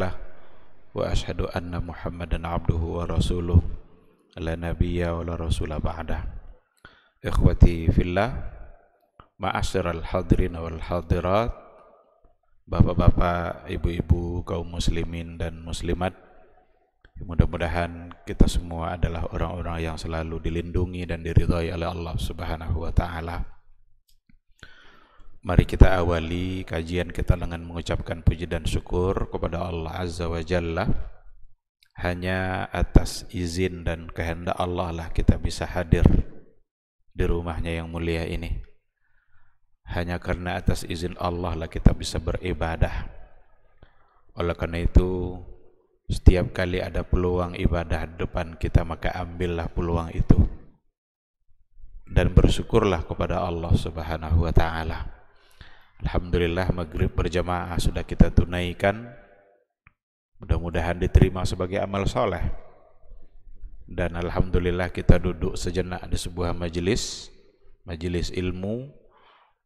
muhammadan وأشهد أن rasuluh عبده ورسوله لا la ولا رسول ikhwati إخوتي في الله معاشر wal-hadirat Bapak-bapak, ibu-ibu, kaum muslimin dan muslimat Mudah-mudahan kita semua adalah orang-orang yang selalu dilindungi dan diridhai oleh Allah Subhanahu wa taala. Mari kita awali kajian kita dengan mengucapkan puji dan syukur kepada Allah Azza wa Jalla. Hanya atas izin dan kehendak Allah lah kita bisa hadir di rumahnya yang mulia ini. Hanya karena atas izin Allah lah kita bisa beribadah. Oleh karena itu, setiap kali ada peluang ibadah depan kita, maka ambillah peluang itu. Dan bersyukurlah kepada Allah Subhanahu wa Ta'ala Alhamdulillah maghrib berjamaah sudah kita tunaikan. Mudah-mudahan diterima sebagai amal soleh. Dan Alhamdulillah kita duduk sejenak di sebuah majelis, majelis ilmu.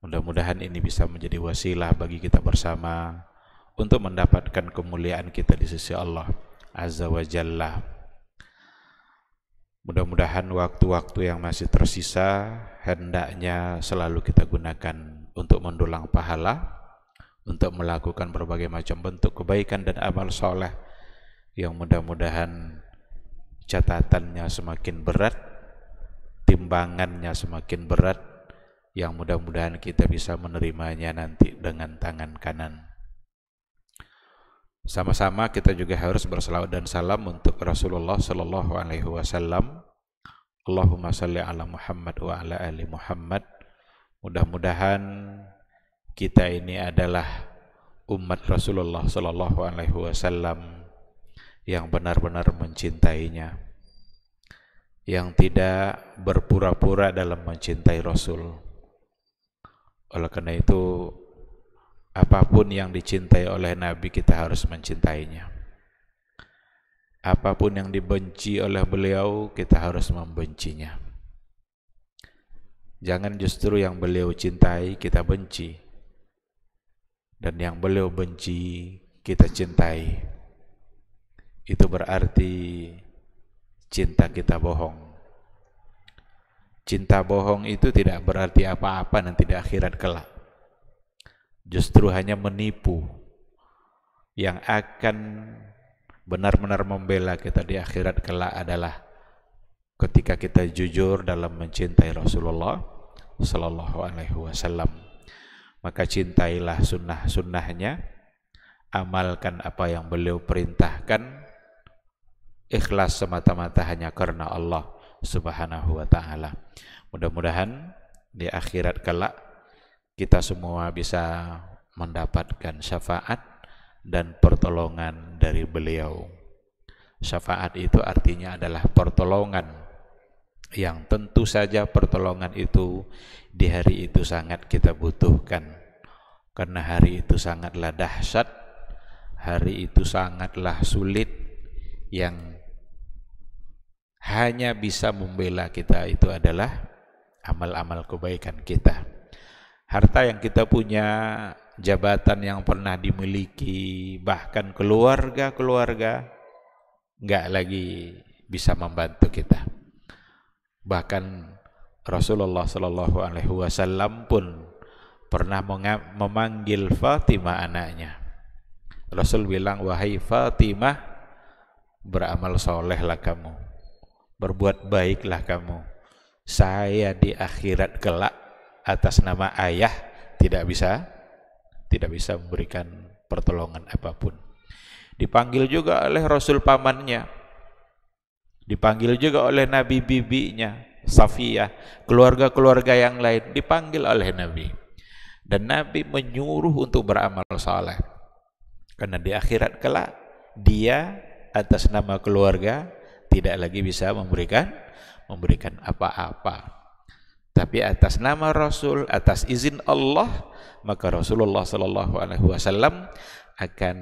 Mudah-mudahan ini bisa menjadi wasilah bagi kita bersama untuk mendapatkan kemuliaan kita di sisi Allah Azza wa Jalla. Mudah-mudahan waktu-waktu yang masih tersisa hendaknya selalu kita gunakan untuk mendulang pahala, untuk melakukan berbagai macam bentuk kebaikan dan amal soleh yang mudah-mudahan catatannya semakin berat, timbangannya semakin berat, yang mudah-mudahan kita bisa menerimanya nanti dengan tangan kanan. Sama-sama kita juga harus berselawat dan salam untuk Rasulullah Shallallahu Alaihi Wasallam. Allahumma salli ala Muhammad wa ala ali Muhammad Mudah-mudahan kita ini adalah umat Rasulullah Shallallahu Alaihi Wasallam yang benar-benar mencintainya, yang tidak berpura-pura dalam mencintai Rasul. Oleh karena itu, apapun yang dicintai oleh Nabi kita harus mencintainya. Apapun yang dibenci oleh beliau kita harus membencinya. Jangan justru yang beliau cintai kita benci, dan yang beliau benci kita cintai. Itu berarti cinta kita bohong. Cinta bohong itu tidak berarti apa-apa nanti di akhirat kelak. Justru hanya menipu yang akan benar-benar membela kita di akhirat kelak adalah ketika kita jujur dalam mencintai Rasulullah Sallallahu Alaihi Wasallam maka cintailah sunnah-sunnahnya amalkan apa yang beliau perintahkan ikhlas semata-mata hanya karena Allah Subhanahu wa taala. Mudah-mudahan di akhirat kelak kita semua bisa mendapatkan syafaat dan pertolongan dari beliau. Syafaat itu artinya adalah pertolongan yang tentu saja pertolongan itu di hari itu sangat kita butuhkan karena hari itu sangatlah dahsyat hari itu sangatlah sulit yang hanya bisa membela kita itu adalah amal-amal kebaikan kita harta yang kita punya jabatan yang pernah dimiliki bahkan keluarga-keluarga nggak lagi bisa membantu kita Bahkan Rasulullah Shallallahu Alaihi Wasallam pun pernah memanggil Fatimah anaknya. Rasul bilang, wahai Fatimah, beramal solehlah kamu, berbuat baiklah kamu. Saya di akhirat kelak atas nama ayah tidak bisa, tidak bisa memberikan pertolongan apapun. Dipanggil juga oleh Rasul pamannya, Dipanggil juga oleh Nabi bibinya, Safiyah, keluarga-keluarga yang lain dipanggil oleh Nabi. Dan Nabi menyuruh untuk beramal saleh. Karena di akhirat kelak dia atas nama keluarga tidak lagi bisa memberikan memberikan apa-apa. Tapi atas nama Rasul, atas izin Allah, maka Rasulullah Shallallahu Alaihi Wasallam akan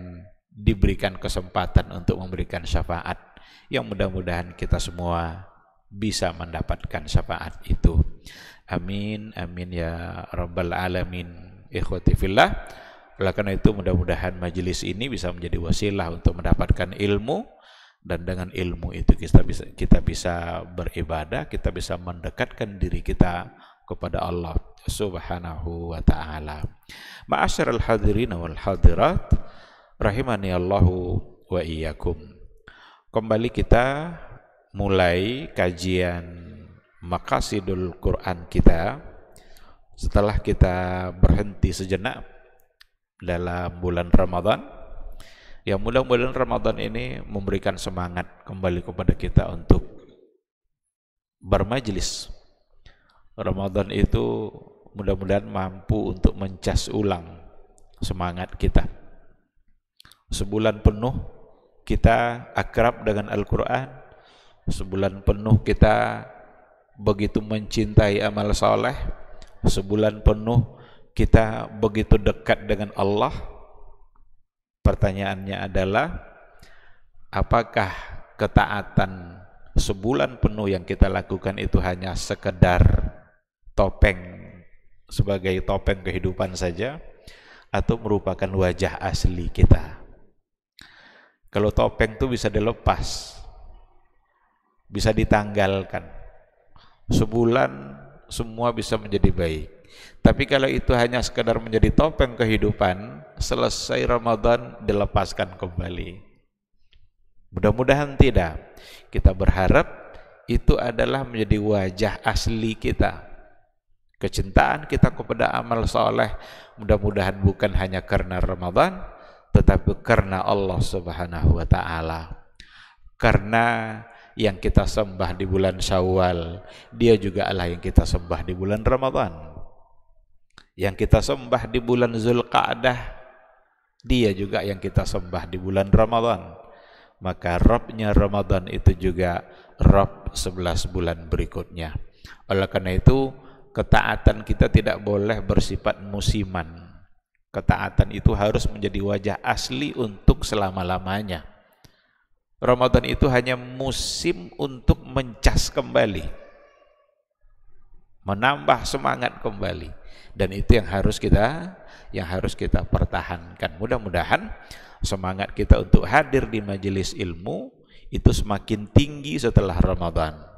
diberikan kesempatan untuk memberikan syafaat yang mudah-mudahan kita semua bisa mendapatkan syafaat itu. Amin, amin ya rabbal alamin. Ikhwati fillah. Oleh karena itu mudah-mudahan majelis ini bisa menjadi wasilah untuk mendapatkan ilmu dan dengan ilmu itu kita bisa kita bisa beribadah, kita bisa mendekatkan diri kita kepada Allah Subhanahu wa taala. Ma'asyiral hadirin wal hadirat rahimani Allahu wa iyyakum. Kembali kita mulai kajian Makasidul Quran kita setelah kita berhenti sejenak dalam bulan Ramadan yang mudah-mudahan Ramadan ini memberikan semangat kembali kepada kita untuk bermajlis Ramadan itu mudah-mudahan mampu untuk mencas ulang semangat kita sebulan penuh kita akrab dengan Al-Quran, sebulan penuh kita begitu mencintai amal soleh, sebulan penuh kita begitu dekat dengan Allah. Pertanyaannya adalah, apakah ketaatan sebulan penuh yang kita lakukan itu hanya sekedar topeng sebagai topeng kehidupan saja atau merupakan wajah asli kita kalau topeng itu bisa dilepas, bisa ditanggalkan. Sebulan semua bisa menjadi baik. Tapi kalau itu hanya sekedar menjadi topeng kehidupan, selesai Ramadan dilepaskan kembali. Mudah-mudahan tidak. Kita berharap itu adalah menjadi wajah asli kita. Kecintaan kita kepada amal soleh mudah-mudahan bukan hanya karena Ramadan, tetapi karena Allah Subhanahu wa taala. Karena yang kita sembah di bulan Syawal, dia juga Allah yang kita sembah di bulan Ramadan. Yang kita sembah di bulan Zulqa'dah, dia juga yang kita sembah di bulan Ramadan. Maka Rabbnya Ramadan itu juga Rabb sebelas bulan berikutnya. Oleh karena itu, ketaatan kita tidak boleh bersifat musiman Ketaatan itu harus menjadi wajah asli untuk selama-lamanya. Ramadan itu hanya musim untuk mencas kembali. Menambah semangat kembali. Dan itu yang harus kita yang harus kita pertahankan. Mudah-mudahan semangat kita untuk hadir di majelis ilmu itu semakin tinggi setelah Ramadan.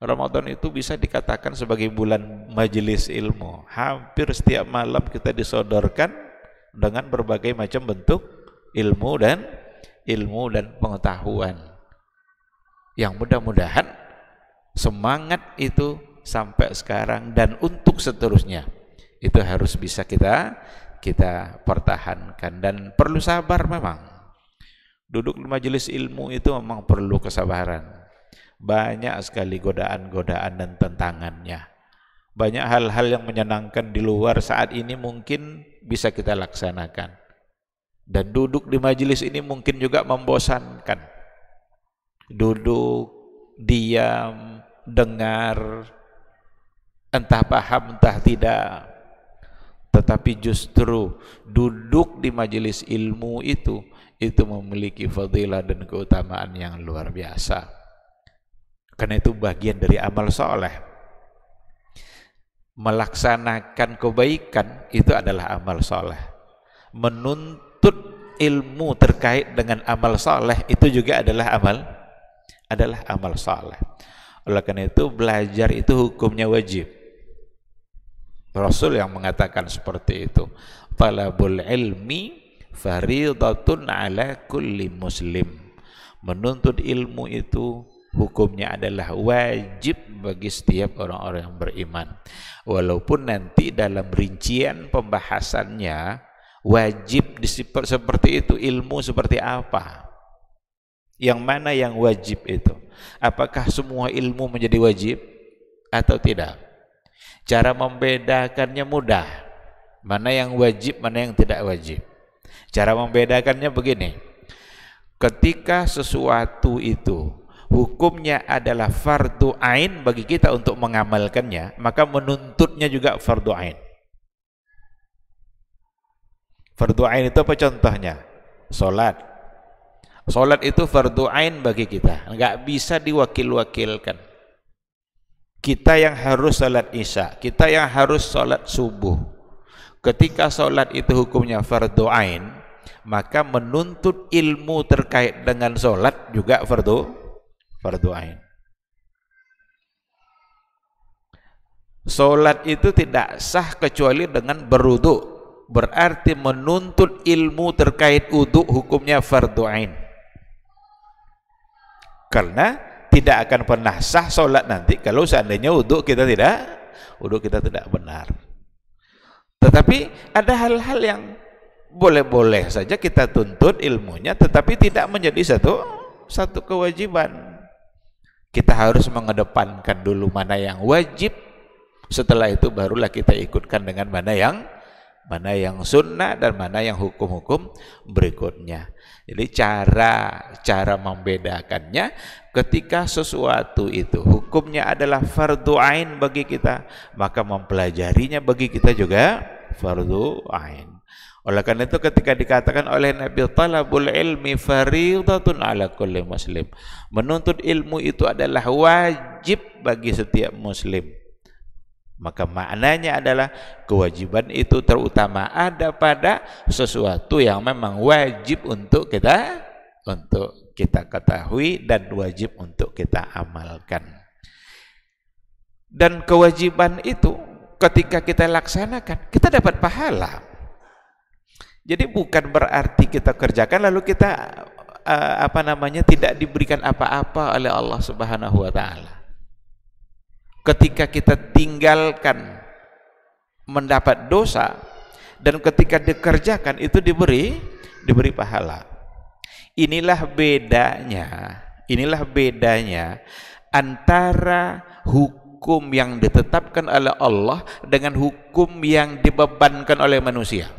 Ramadan itu bisa dikatakan sebagai bulan majelis ilmu. Hampir setiap malam kita disodorkan dengan berbagai macam bentuk ilmu dan ilmu dan pengetahuan. Yang mudah-mudahan semangat itu sampai sekarang dan untuk seterusnya itu harus bisa kita kita pertahankan dan perlu sabar memang. Duduk di majelis ilmu itu memang perlu kesabaran banyak sekali godaan-godaan dan tentangannya. Banyak hal-hal yang menyenangkan di luar saat ini mungkin bisa kita laksanakan. Dan duduk di majelis ini mungkin juga membosankan. Duduk, diam, dengar, entah paham entah tidak tetapi justru duduk di majelis ilmu itu itu memiliki fadilah dan keutamaan yang luar biasa karena itu bagian dari amal soleh. Melaksanakan kebaikan itu adalah amal soleh. Menuntut ilmu terkait dengan amal soleh itu juga adalah amal adalah amal soleh. Oleh karena itu belajar itu hukumnya wajib. Rasul yang mengatakan seperti itu. Talabul ilmi fariidatun ala kulli muslim. Menuntut ilmu itu hukumnya adalah wajib bagi setiap orang-orang yang beriman. Walaupun nanti dalam rincian pembahasannya wajib seperti itu ilmu seperti apa? Yang mana yang wajib itu? Apakah semua ilmu menjadi wajib atau tidak? Cara membedakannya mudah. Mana yang wajib, mana yang tidak wajib. Cara membedakannya begini. Ketika sesuatu itu hukumnya adalah fardu ain bagi kita untuk mengamalkannya, maka menuntutnya juga fardu ain. Fardu ain itu apa contohnya? Salat. Salat itu fardu ain bagi kita, enggak bisa diwakil-wakilkan. Kita yang harus salat Isya, kita yang harus salat subuh. Ketika salat itu hukumnya fardu ain, maka menuntut ilmu terkait dengan salat juga fardu fardu ain. Solat itu tidak sah kecuali dengan beruduk, Berarti menuntut ilmu terkait wudu hukumnya fardu ain. Karena tidak akan pernah sah solat nanti kalau seandainya wudu kita tidak wudu kita tidak benar. Tetapi ada hal-hal yang boleh-boleh saja kita tuntut ilmunya tetapi tidak menjadi satu satu kewajiban kita harus mengedepankan dulu mana yang wajib setelah itu barulah kita ikutkan dengan mana yang mana yang sunnah dan mana yang hukum-hukum berikutnya jadi cara cara membedakannya ketika sesuatu itu hukumnya adalah fardu ain bagi kita maka mempelajarinya bagi kita juga fardu ain oleh karena itu ketika dikatakan oleh Nabi talabul ilmi fariidatun ala kulli muslim. Menuntut ilmu itu adalah wajib bagi setiap muslim. Maka maknanya adalah kewajiban itu terutama ada pada sesuatu yang memang wajib untuk kita untuk kita ketahui dan wajib untuk kita amalkan. Dan kewajiban itu ketika kita laksanakan, kita dapat pahala. Jadi bukan berarti kita kerjakan lalu kita uh, apa namanya tidak diberikan apa-apa oleh Allah Subhanahu wa taala. Ketika kita tinggalkan mendapat dosa dan ketika dikerjakan itu diberi diberi pahala. Inilah bedanya, inilah bedanya antara hukum yang ditetapkan oleh Allah dengan hukum yang dibebankan oleh manusia.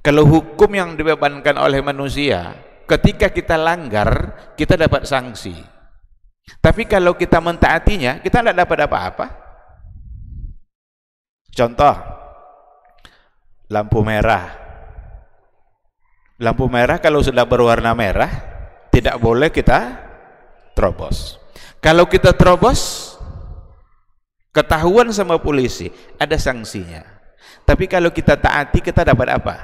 Kalau hukum yang dibebankan oleh manusia, ketika kita langgar, kita dapat sanksi. Tapi kalau kita mentaatinya, kita tidak dapat apa-apa. Contoh, lampu merah. Lampu merah kalau sudah berwarna merah, tidak boleh kita terobos. Kalau kita terobos, ketahuan sama polisi, ada sanksinya. Tapi kalau kita taati, kita dapat apa?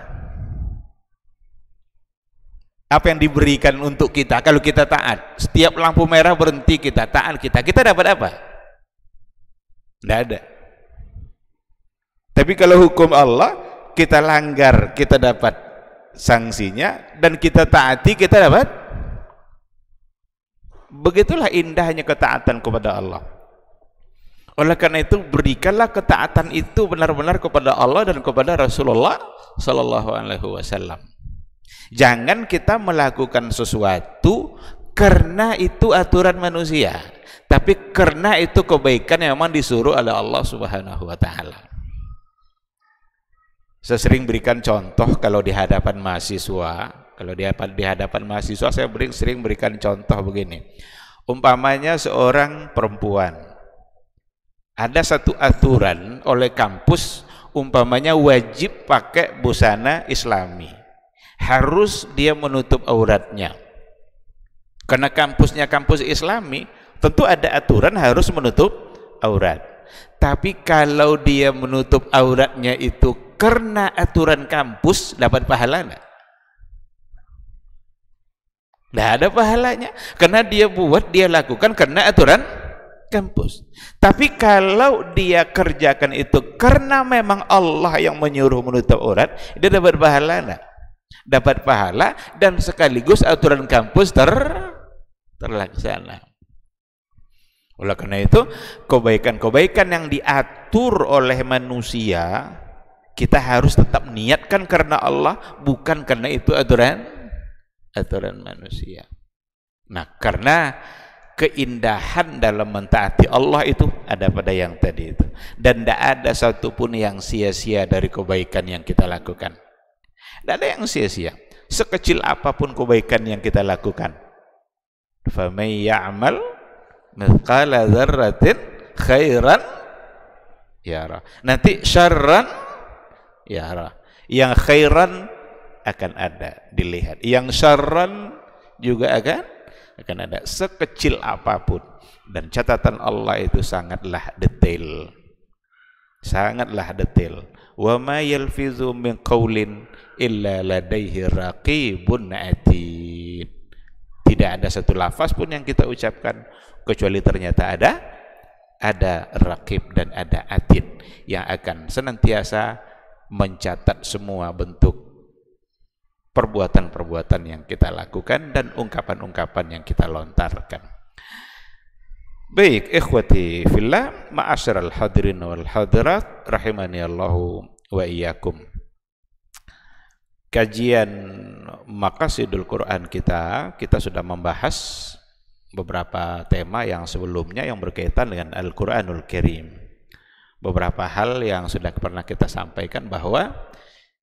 apa yang diberikan untuk kita kalau kita taat setiap lampu merah berhenti kita taat kita kita dapat apa tidak ada tapi kalau hukum Allah kita langgar kita dapat sanksinya dan kita taati kita dapat begitulah indahnya ketaatan kepada Allah oleh karena itu berikanlah ketaatan itu benar-benar kepada Allah dan kepada Rasulullah Sallallahu Alaihi Wasallam Iya. Jangan kita melakukan sesuatu karena itu aturan manusia, tapi karena itu kebaikan yang memang disuruh oleh Allah Subhanahu wa taala. Saya sering berikan contoh kalau di hadapan mahasiswa, kalau di hadapan, di hadapan mahasiswa saya sering, sering berikan contoh begini. Umpamanya seorang perempuan ada satu aturan oleh kampus umpamanya wajib pakai busana islami harus dia menutup auratnya. Karena kampusnya kampus islami, tentu ada aturan harus menutup aurat. Tapi kalau dia menutup auratnya itu karena aturan kampus dapat pahala enggak? Tidak ada pahalanya. Karena dia buat, dia lakukan karena aturan kampus. Tapi kalau dia kerjakan itu karena memang Allah yang menyuruh menutup aurat, dia dapat pahala enggak? dapat pahala dan sekaligus aturan kampus ter terlaksana. Oleh karena itu, kebaikan-kebaikan yang diatur oleh manusia kita harus tetap niatkan karena Allah, bukan karena itu aturan aturan manusia. Nah, karena keindahan dalam mentaati Allah itu ada pada yang tadi itu dan tidak ada satupun yang sia-sia dari kebaikan yang kita lakukan tidak ada yang sia-sia. Sekecil apapun kebaikan yang kita lakukan. فَمَنْ يَعْمَلْ مِثْقَالَ ذَرَّةٍ خَيْرًا يَعْرَى Nanti syarran يَعْرَى Yang khairan akan ada dilihat. Yang syarran juga akan akan ada sekecil apapun dan catatan Allah itu sangatlah detail sangatlah detail wa ma yalfizu min qawlin illa ladaihi raqibun atid tidak ada satu lafaz pun yang kita ucapkan kecuali ternyata ada ada rakib dan ada atid yang akan senantiasa mencatat semua bentuk perbuatan-perbuatan yang kita lakukan dan ungkapan-ungkapan yang kita lontarkan. Baik, ikhwati fillah, al hadirin wal hadirat, rahimani Allahu wa iyyakum. Kajian Makasidul Quran kita, kita sudah membahas beberapa tema yang sebelumnya yang berkaitan dengan Al-Quranul Karim. Beberapa hal yang sudah pernah kita sampaikan bahwa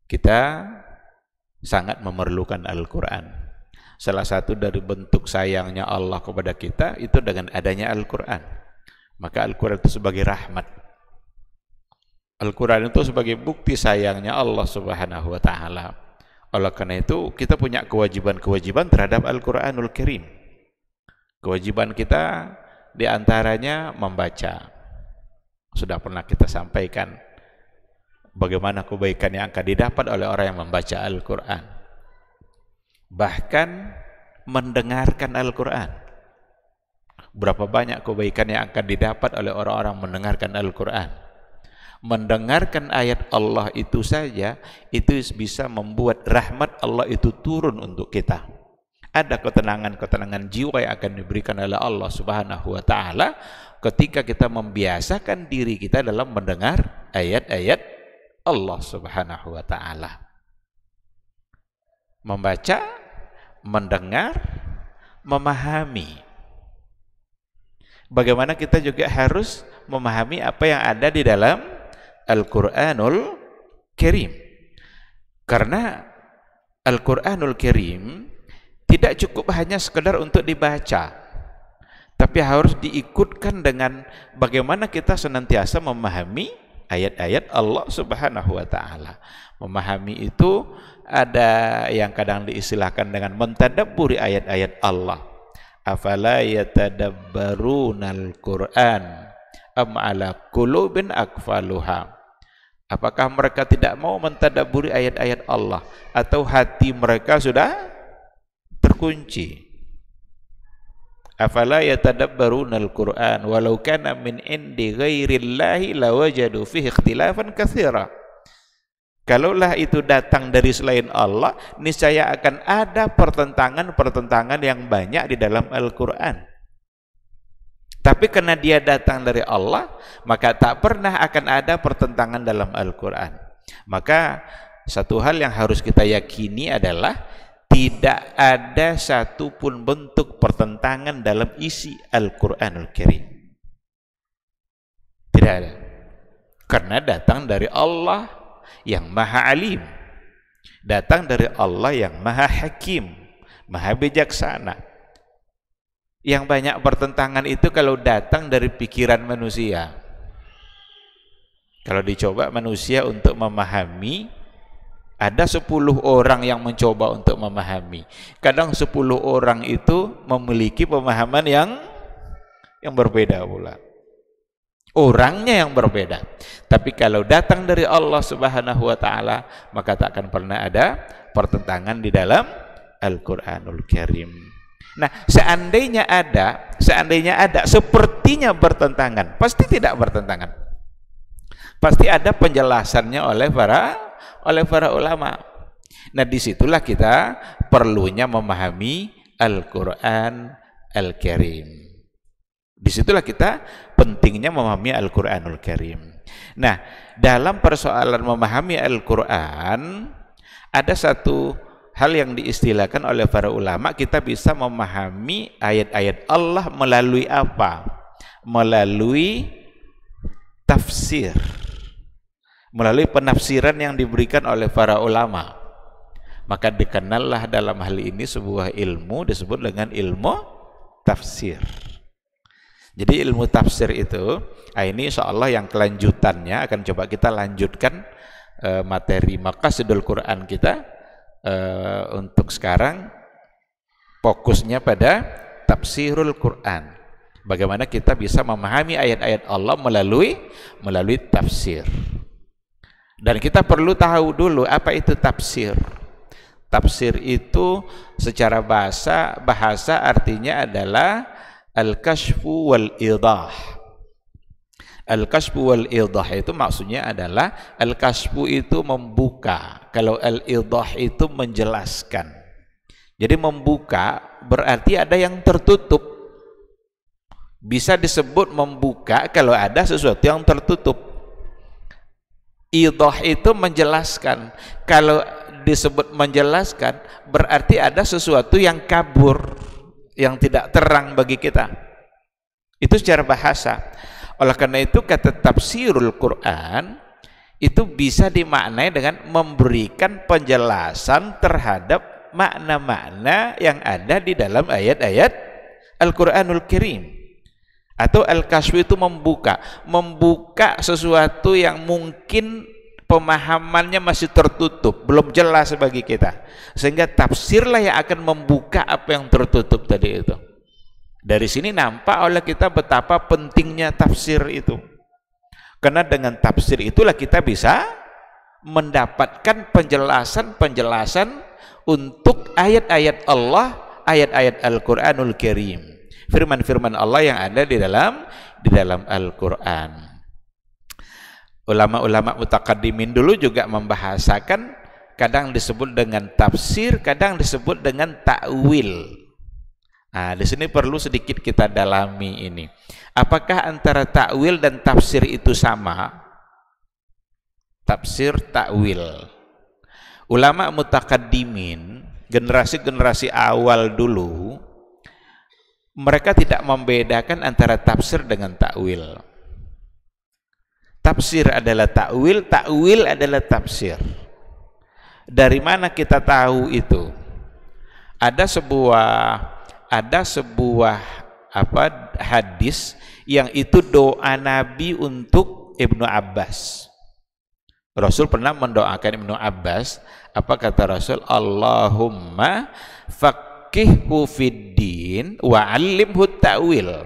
kita sangat memerlukan Al-Quran. Salah satu dari bentuk sayangnya Allah kepada kita itu dengan adanya Al-Quran. Maka Al-Quran itu sebagai rahmat. Al-Quran itu sebagai bukti sayangnya Allah Subhanahu wa Ta'ala. Oleh karena itu, kita punya kewajiban-kewajiban terhadap Al-Quranul Karim. Kewajiban kita diantaranya membaca. Sudah pernah kita sampaikan bagaimana kebaikan yang akan didapat oleh orang yang membaca Al-Quran bahkan mendengarkan Al-Quran. Berapa banyak kebaikan yang akan didapat oleh orang-orang mendengarkan Al-Quran. Mendengarkan ayat Allah itu saja, itu bisa membuat rahmat Allah itu turun untuk kita. Ada ketenangan-ketenangan jiwa yang akan diberikan oleh Allah Subhanahu wa taala ketika kita membiasakan diri kita dalam mendengar ayat-ayat Allah Subhanahu wa taala. Membaca mendengar, memahami. Bagaimana kita juga harus memahami apa yang ada di dalam Al-Quranul Karim. Karena Al-Quranul Karim tidak cukup hanya sekedar untuk dibaca, tapi harus diikutkan dengan bagaimana kita senantiasa memahami ayat-ayat Allah Subhanahu wa taala. Memahami itu ada yang kadang diistilahkan dengan mentadaburi ayat-ayat Allah. Afala yatadabbarunal Qur'an am ala qulubin akfaluha. Apakah mereka tidak mau mentadaburi ayat-ayat Allah atau hati mereka sudah terkunci? Afala yatadabbarunal Qur'an walau kana min indi ghairillahi lawajadu fihi ikhtilafan katsira. Kalaulah itu datang dari selain Allah, niscaya akan ada pertentangan-pertentangan yang banyak di dalam Al-Quran. Tapi karena dia datang dari Allah, maka tak pernah akan ada pertentangan dalam Al-Quran. Maka satu hal yang harus kita yakini adalah tidak ada satupun bentuk pertentangan dalam isi Al-Quranul Karim. Tidak ada. Karena datang dari Allah, yang maha alim datang dari Allah yang maha hakim maha bijaksana yang banyak pertentangan itu kalau datang dari pikiran manusia kalau dicoba manusia untuk memahami ada 10 orang yang mencoba untuk memahami kadang 10 orang itu memiliki pemahaman yang yang berbeda pula Orangnya yang berbeda. Tapi kalau datang dari Allah Subhanahu wa taala, maka tak akan pernah ada pertentangan di dalam Al-Qur'anul Karim. Nah, seandainya ada, seandainya ada sepertinya bertentangan, pasti tidak bertentangan. Pasti ada penjelasannya oleh para oleh para ulama. Nah, disitulah kita perlunya memahami Al-Qur'an Al-Karim. Disitulah kita pentingnya memahami Al-Quranul Karim. Nah, dalam persoalan memahami Al-Quran, ada satu hal yang diistilahkan oleh para ulama, kita bisa memahami ayat-ayat Allah melalui apa? Melalui tafsir. Melalui penafsiran yang diberikan oleh para ulama. Maka dikenallah dalam hal ini sebuah ilmu disebut dengan ilmu tafsir. Jadi ilmu tafsir itu, ah, ini insya Allah yang kelanjutannya akan coba kita lanjutkan eh, materi maqasidul Quran kita eh, untuk sekarang fokusnya pada tafsirul Quran. Bagaimana kita bisa memahami ayat-ayat Allah melalui melalui tafsir. Dan kita perlu tahu dulu apa itu tafsir. Tafsir itu secara bahasa bahasa artinya adalah Al-kashfu wal-idah. Al-kashfu wal-idah itu maksudnya adalah al-kashfu itu membuka. Kalau al-idah itu menjelaskan. Jadi membuka berarti ada yang tertutup. Bisa disebut membuka kalau ada sesuatu yang tertutup. Idah itu menjelaskan. Kalau disebut menjelaskan berarti ada sesuatu yang kabur yang tidak terang bagi kita. Itu secara bahasa. Oleh karena itu kata tafsirul Quran itu bisa dimaknai dengan memberikan penjelasan terhadap makna-makna yang ada di dalam ayat-ayat Al-Quranul Kirim atau Al-Kaswi itu membuka membuka sesuatu yang mungkin pemahamannya masih tertutup, belum jelas bagi kita. Sehingga tafsirlah yang akan membuka apa yang tertutup tadi itu. Dari sini nampak oleh kita betapa pentingnya tafsir itu. Karena dengan tafsir itulah kita bisa mendapatkan penjelasan-penjelasan untuk ayat-ayat Allah, ayat-ayat Al-Qur'anul Karim. Firman-firman Allah yang ada di dalam di dalam Al-Qur'an ulama-ulama mutakadimin dulu juga membahasakan kadang disebut dengan tafsir, kadang disebut dengan takwil. Nah, di sini perlu sedikit kita dalami ini. Apakah antara takwil dan tafsir itu sama? Tafsir takwil. Ulama mutakadimin, generasi-generasi awal dulu mereka tidak membedakan antara tafsir dengan takwil. Tafsir adalah takwil, takwil adalah tafsir. Dari mana kita tahu itu? Ada sebuah ada sebuah apa hadis yang itu doa Nabi untuk Ibnu Abbas. Rasul pernah mendoakan Ibnu Abbas, apa kata Rasul? Allahumma faqihhu fid din wa 'allimhu ta'wil.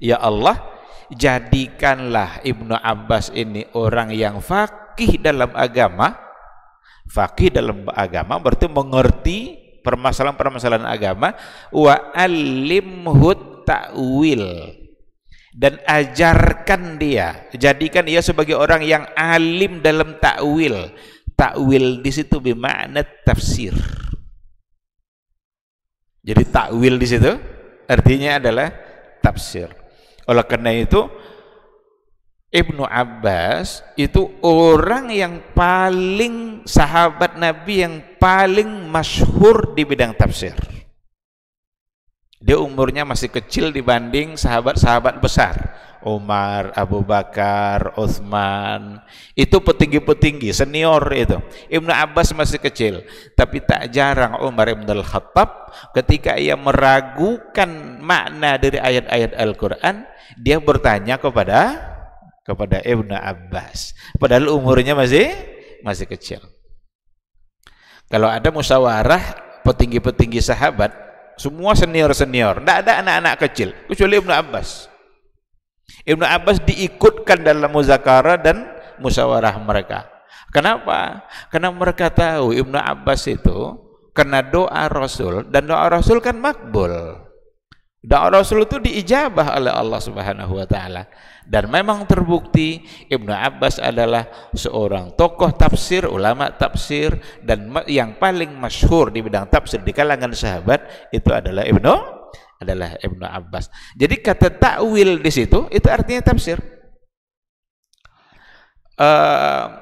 Ya Allah, jadikanlah Ibnu Abbas ini orang yang fakih dalam agama fakih dalam agama berarti mengerti permasalahan-permasalahan agama wa alimhu ta'wil dan ajarkan dia jadikan dia sebagai orang yang alim dalam takwil takwil di situ bermakna tafsir jadi takwil di situ artinya adalah tafsir oleh karena itu, Ibnu Abbas itu orang yang paling sahabat Nabi yang paling masyhur di bidang tafsir. Dia umurnya masih kecil dibanding sahabat-sahabat besar. Umar, Abu Bakar, Uthman itu petinggi-petinggi senior itu Ibnu Abbas masih kecil tapi tak jarang Umar Ibn Al-Khattab ketika ia meragukan makna dari ayat-ayat Al-Quran dia bertanya kepada kepada Ibnu Abbas padahal umurnya masih masih kecil kalau ada musyawarah petinggi-petinggi sahabat semua senior-senior tidak ada anak-anak kecil kecuali Ibnu Abbas Ibnu Abbas diikutkan dalam muzakarah dan musyawarah mereka. Kenapa? Karena mereka tahu Ibnu Abbas itu karena doa Rasul dan doa Rasul kan makbul. Doa Rasul itu diijabah oleh Allah Subhanahu wa taala. Dan memang terbukti Ibnu Abbas adalah seorang tokoh tafsir, ulama tafsir dan yang paling masyhur di bidang tafsir di kalangan sahabat itu adalah Ibnu adalah Ibnu Abbas. Jadi kata takwil di situ itu artinya tafsir. Uh,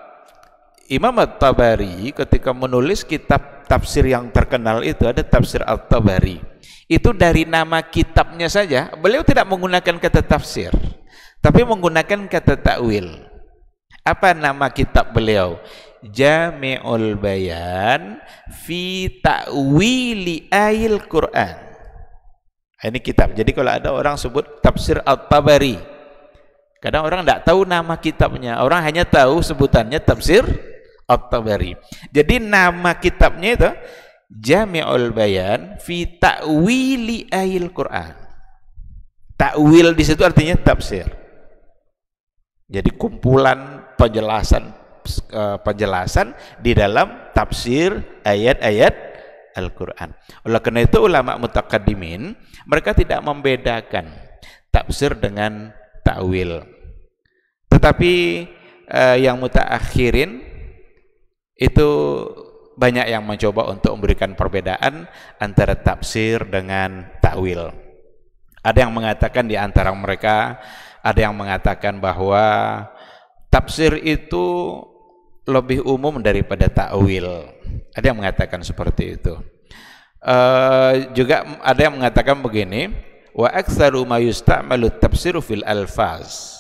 Imam At-Tabari ketika menulis kitab tafsir yang terkenal itu ada tafsir At-Tabari. Itu dari nama kitabnya saja, beliau tidak menggunakan kata tafsir, tapi menggunakan kata takwil. Apa nama kitab beliau? Jami'ul Bayan fi Ta'wili Ayil Qur'an. Eh, ini kitab. Jadi kalau ada orang sebut tafsir Al tabari Kadang orang tidak tahu nama kitabnya. Orang hanya tahu sebutannya tafsir Al tabari Jadi nama kitabnya itu Jami'ul Bayan fi Ta'wili Ayil Quran. Ta'wil di situ artinya tafsir. Jadi kumpulan penjelasan eh, penjelasan di dalam tafsir ayat-ayat Al-Quran. Oleh karena itu ulama mutakadimin mereka tidak membedakan tafsir dengan ta'wil. Tetapi eh, yang mutaakhirin itu banyak yang mencoba untuk memberikan perbedaan antara tafsir dengan ta'wil. Ada yang mengatakan di antara mereka, ada yang mengatakan bahwa tafsir itu lebih umum daripada takwil. Ada yang mengatakan seperti itu. Uh, juga ada yang mengatakan begini, wa aktsaru ma yusta'malu tafsiru fil alfaz.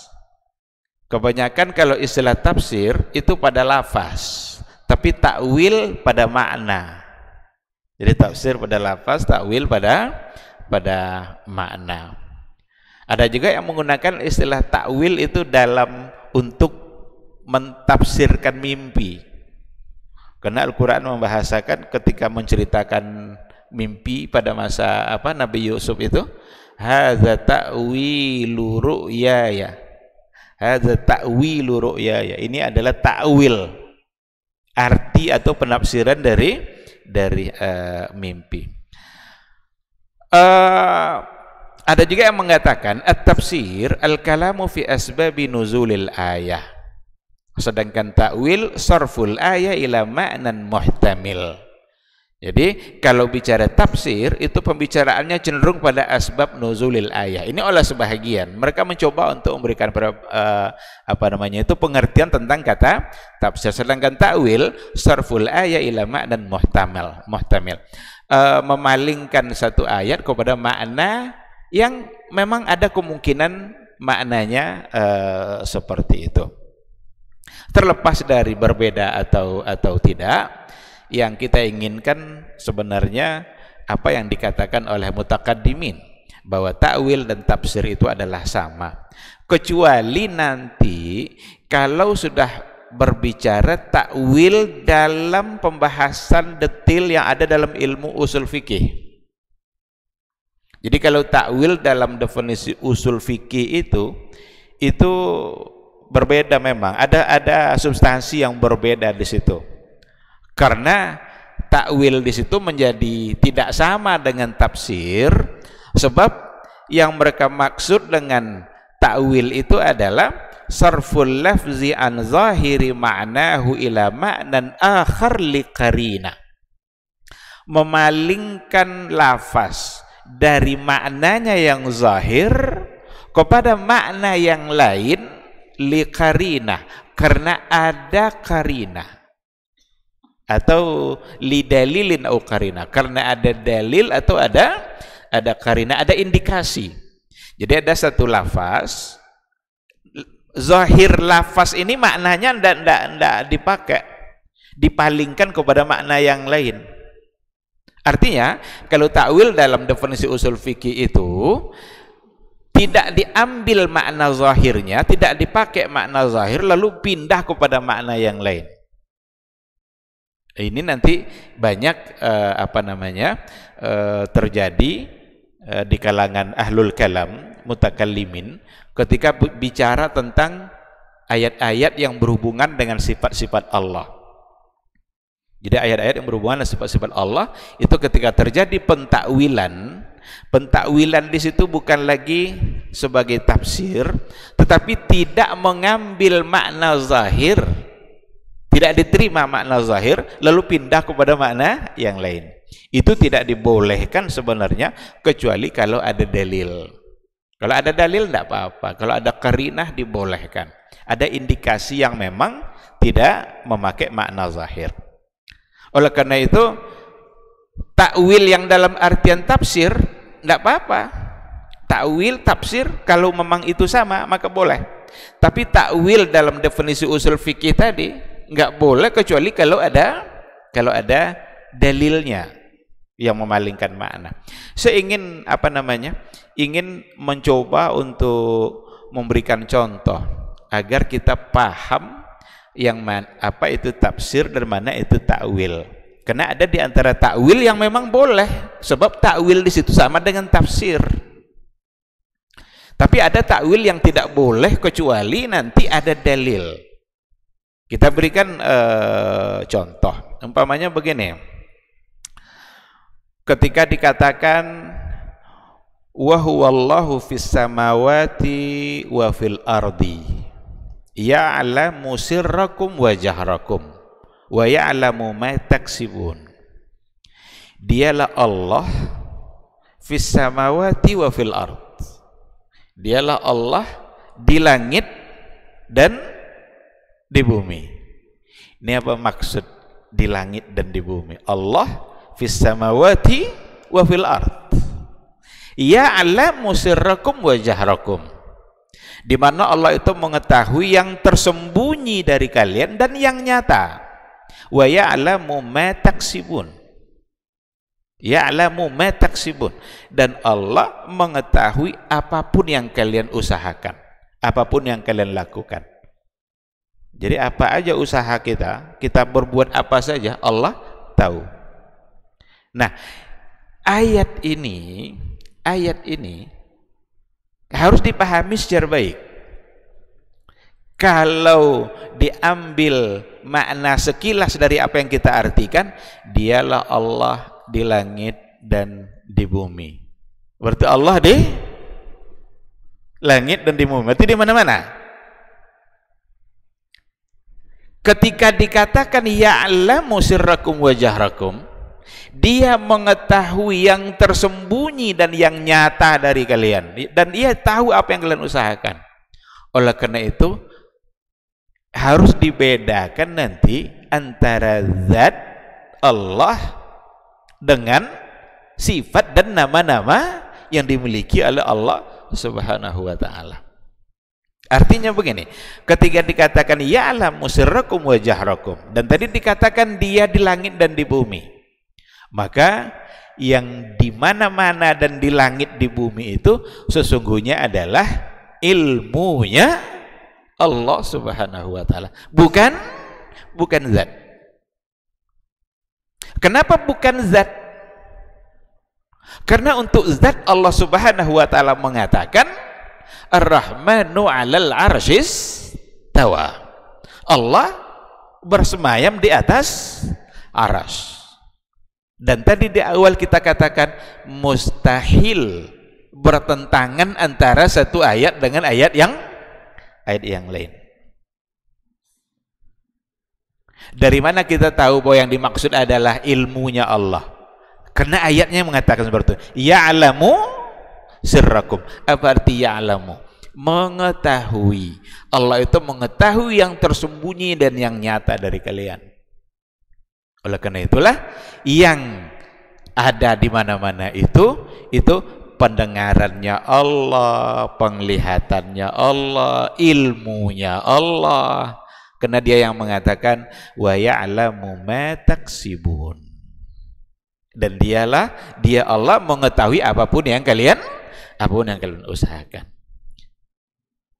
Kebanyakan kalau istilah tafsir itu pada lafaz, tapi takwil pada makna. Jadi tafsir pada lafaz, takwil pada pada makna. Ada juga yang menggunakan istilah takwil itu dalam untuk mentafsirkan mimpi. Karena Al-Quran membahasakan ketika menceritakan mimpi pada masa apa Nabi Yusuf itu hadza ta'wilu ru'yaya. Hadza ta'wilu ru'yaya. Ini adalah ta'wil arti atau penafsiran dari dari uh, mimpi. Uh, ada juga yang mengatakan at-tafsir al-kalamu fi asbabi nuzulil ayah Sedangkan takwil sarful ayah ila maknan muhtamil. Jadi kalau bicara tafsir itu pembicaraannya cenderung pada asbab nuzulil ayah. Ini oleh sebahagian mereka mencoba untuk memberikan uh, apa namanya itu pengertian tentang kata tafsir. Sedangkan takwil sarful ayah ila dan muhtamil. Muhtamil. Uh, memalingkan satu ayat kepada makna yang memang ada kemungkinan maknanya uh, seperti itu. Terlepas dari berbeda atau atau tidak, yang kita inginkan sebenarnya apa yang dikatakan oleh mutakaddimin bahwa takwil dan tafsir itu adalah sama. Kecuali nanti kalau sudah berbicara takwil dalam pembahasan detil yang ada dalam ilmu usul fikih. Jadi kalau takwil dalam definisi usul fikih itu itu berbeda memang ada ada substansi yang berbeda di situ karena takwil di situ menjadi tidak sama dengan tafsir sebab yang mereka maksud dengan takwil itu adalah sarful lafzi an zahiri ma'nahu ila ma'nan akhar liqarina memalingkan lafaz dari maknanya yang zahir kepada makna yang lain li karina karena ada karina atau li dalilin au karina karena ada dalil atau ada ada karina ada indikasi jadi ada satu lafaz zahir lafaz ini maknanya ndak ndak ndak dipakai dipalingkan kepada makna yang lain artinya kalau takwil dalam definisi usul fikih itu tidak diambil makna zahirnya, tidak dipakai makna zahir, lalu pindah kepada makna yang lain. Ini nanti banyak eh, apa namanya eh, terjadi eh, di kalangan ahlul kalam, mutakallimin, ketika bicara tentang ayat-ayat yang berhubungan dengan sifat-sifat Allah. Jadi ayat-ayat yang berhubungan dengan sifat-sifat Allah itu ketika terjadi pentakwilan, pentakwilan di situ bukan lagi sebagai tafsir, tetapi tidak mengambil makna zahir, tidak diterima makna zahir, lalu pindah kepada makna yang lain. Itu tidak dibolehkan sebenarnya kecuali kalau ada dalil. Kalau ada dalil tidak apa-apa, kalau ada karinah dibolehkan. Ada indikasi yang memang tidak memakai makna zahir. Oleh karena itu, takwil yang dalam artian tafsir tidak apa-apa. Takwil tafsir kalau memang itu sama maka boleh. Tapi takwil dalam definisi usul fikih tadi nggak boleh kecuali kalau ada kalau ada dalilnya yang memalingkan makna. Saya ingin apa namanya? Ingin mencoba untuk memberikan contoh agar kita paham yang man, apa itu tafsir dan mana itu takwil. Karena ada di antara takwil yang memang boleh, sebab takwil di situ sama dengan tafsir. Tapi ada takwil yang tidak boleh kecuali nanti ada dalil. Kita berikan uh, contoh, umpamanya begini. Ketika dikatakan wa huwallahu fis samawati wa fil ardi ya'lamu sirrakum wa jahrakum wa ya'lamu ma taksibun dialah Allah fis samawati wa fil ard dialah Allah di langit dan di bumi ini apa maksud di langit dan di bumi Allah fis samawati wa fil ard ya'lamu sirrakum wa jahrakum di mana Allah itu mengetahui yang tersembunyi dari kalian dan yang nyata wa ya'lamu ma taksibun ya'lamu ma taksibun dan Allah mengetahui apapun yang kalian usahakan apapun yang kalian lakukan jadi apa aja usaha kita kita berbuat apa saja Allah tahu nah ayat ini ayat ini harus dipahami secara baik. Kalau diambil makna sekilas dari apa yang kita artikan, dialah Allah di langit dan di bumi. Berarti Allah di langit dan di bumi. Berarti di mana-mana. Ketika dikatakan ya'lamu sirrakum wa jahrakum, dia mengetahui yang tersembunyi dan yang nyata dari kalian dan dia tahu apa yang kalian usahakan oleh karena itu harus dibedakan nanti antara zat Allah dengan sifat dan nama-nama yang dimiliki oleh Allah Subhanahu wa taala. Artinya begini, ketika dikatakan ya alam musirrakum wa jahrakum dan tadi dikatakan dia di langit dan di bumi. Maka yang di mana-mana dan di langit di bumi itu sesungguhnya adalah ilmunya Allah Subhanahu wa taala. Bukan bukan zat. Kenapa bukan zat? Karena untuk zat Allah Subhanahu wa taala mengatakan Ar-Rahmanu 'alal 'arsyis tawa. Allah bersemayam di atas aras. Dan tadi di awal kita katakan mustahil bertentangan antara satu ayat dengan ayat yang ayat yang lain. Dari mana kita tahu bahwa yang dimaksud adalah ilmunya Allah? Karena ayatnya mengatakan seperti itu. Ya'lamu sirrakum. Apa arti ya'lamu? Mengetahui. Allah itu mengetahui yang tersembunyi dan yang nyata dari kalian. Oleh karena itulah yang ada di mana-mana itu itu pendengarannya Allah, penglihatannya Allah, ilmunya Allah. Karena dia yang mengatakan wa ya'lamu ma taksibun. Dan dialah dia Allah mengetahui apapun yang kalian apapun yang kalian usahakan.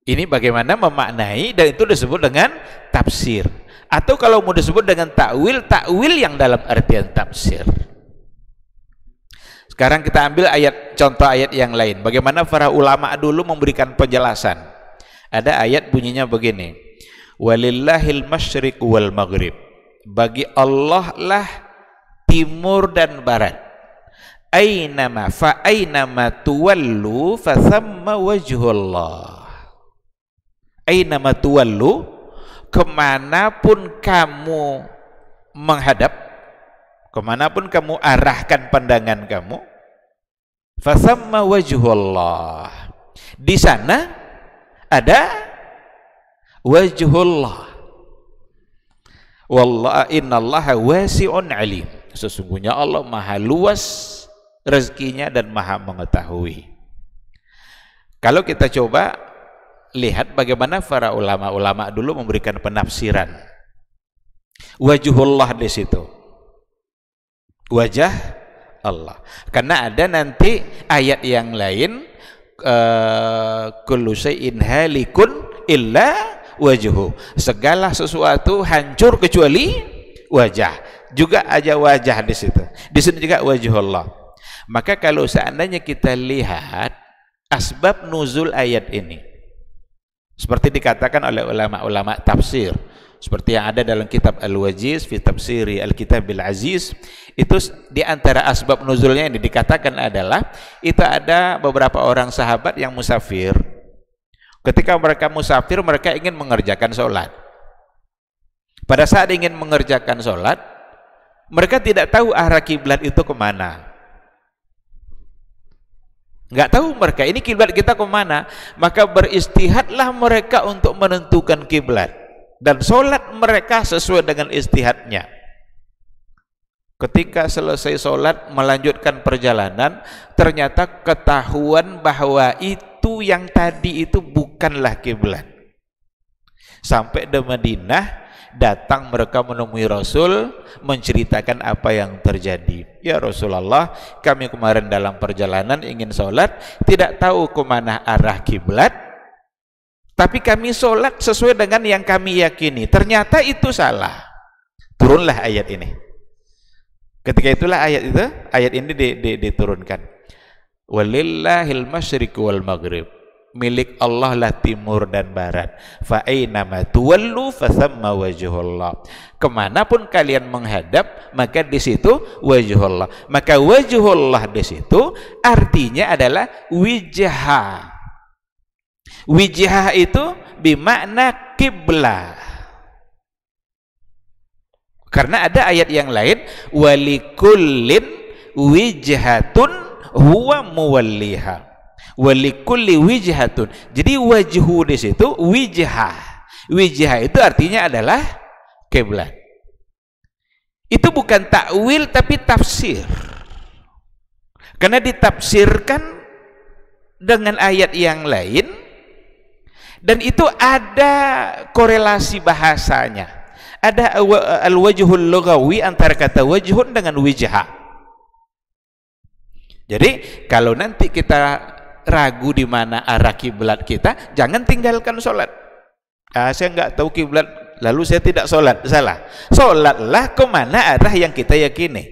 Ini bagaimana memaknai dan itu disebut dengan tafsir atau kalau mau disebut dengan takwil takwil yang dalam artian tafsir sekarang kita ambil ayat contoh ayat yang lain bagaimana para ulama dulu memberikan penjelasan ada ayat bunyinya begini walillahil masyriq wal maghrib bagi Allah lah timur dan barat ainama fa ainama tuwallu fa thamma wajhullah ainama tuwallu kemanapun kamu menghadap, kemanapun kamu arahkan pandangan kamu, fasamma wajhullah. Di sana ada wajhullah. Wallah innallaha wasi'un alim. Sesungguhnya Allah maha luas rezekinya dan maha mengetahui. Kalau kita coba lihat bagaimana para ulama-ulama dulu memberikan penafsiran. wajuhullah di situ. Wajah Allah. Karena ada nanti ayat yang lain eh, kullu syai'in halikun illa wajhu. Segala sesuatu hancur kecuali wajah. Juga aja wajah di situ. Di sini juga wajhullah. Maka kalau seandainya kita lihat asbab nuzul ayat ini seperti dikatakan oleh ulama-ulama tafsir seperti yang ada dalam kitab Al-Wajiz fi tafsiri Al-Kitab bil Aziz itu di antara asbab nuzulnya ini dikatakan adalah itu ada beberapa orang sahabat yang musafir ketika mereka musafir mereka ingin mengerjakan sholat pada saat ingin mengerjakan sholat mereka tidak tahu arah kiblat itu kemana nggak tahu mereka ini kiblat kita ke mana maka beristihadlah mereka untuk menentukan kiblat dan sholat mereka sesuai dengan istihadnya ketika selesai sholat melanjutkan perjalanan ternyata ketahuan bahwa itu yang tadi itu bukanlah kiblat sampai di Madinah datang mereka menemui Rasul menceritakan apa yang terjadi. Ya Rasulullah, kami kemarin dalam perjalanan ingin sholat, tidak tahu kemana arah kiblat, tapi kami sholat sesuai dengan yang kami yakini. Ternyata itu salah. Turunlah ayat ini. Ketika itulah ayat itu, ayat ini diturunkan. Walillahil masyriku wal maghrib milik Allah lah timur dan barat. Fa'ainama tuwallu fasamma wajhullah. Kemanapun kalian menghadap, maka di situ wajhullah. Maka wajhullah di situ artinya adalah wijha. Wijha itu bimakna kiblah. Karena ada ayat yang lain walikullin wijhatun huwa muwalliha walikulli wijhatun jadi wajhu di situ wijhah wijhah itu artinya adalah kiblat itu bukan takwil tapi tafsir karena ditafsirkan dengan ayat yang lain dan itu ada korelasi bahasanya ada al-wajhul logawi antara kata wajhun dengan wijha jadi kalau nanti kita ragu di mana arah kiblat kita, jangan tinggalkan sholat. Ah, saya nggak tahu kiblat, lalu saya tidak sholat. Salah. Sholatlah kemana arah yang kita yakini.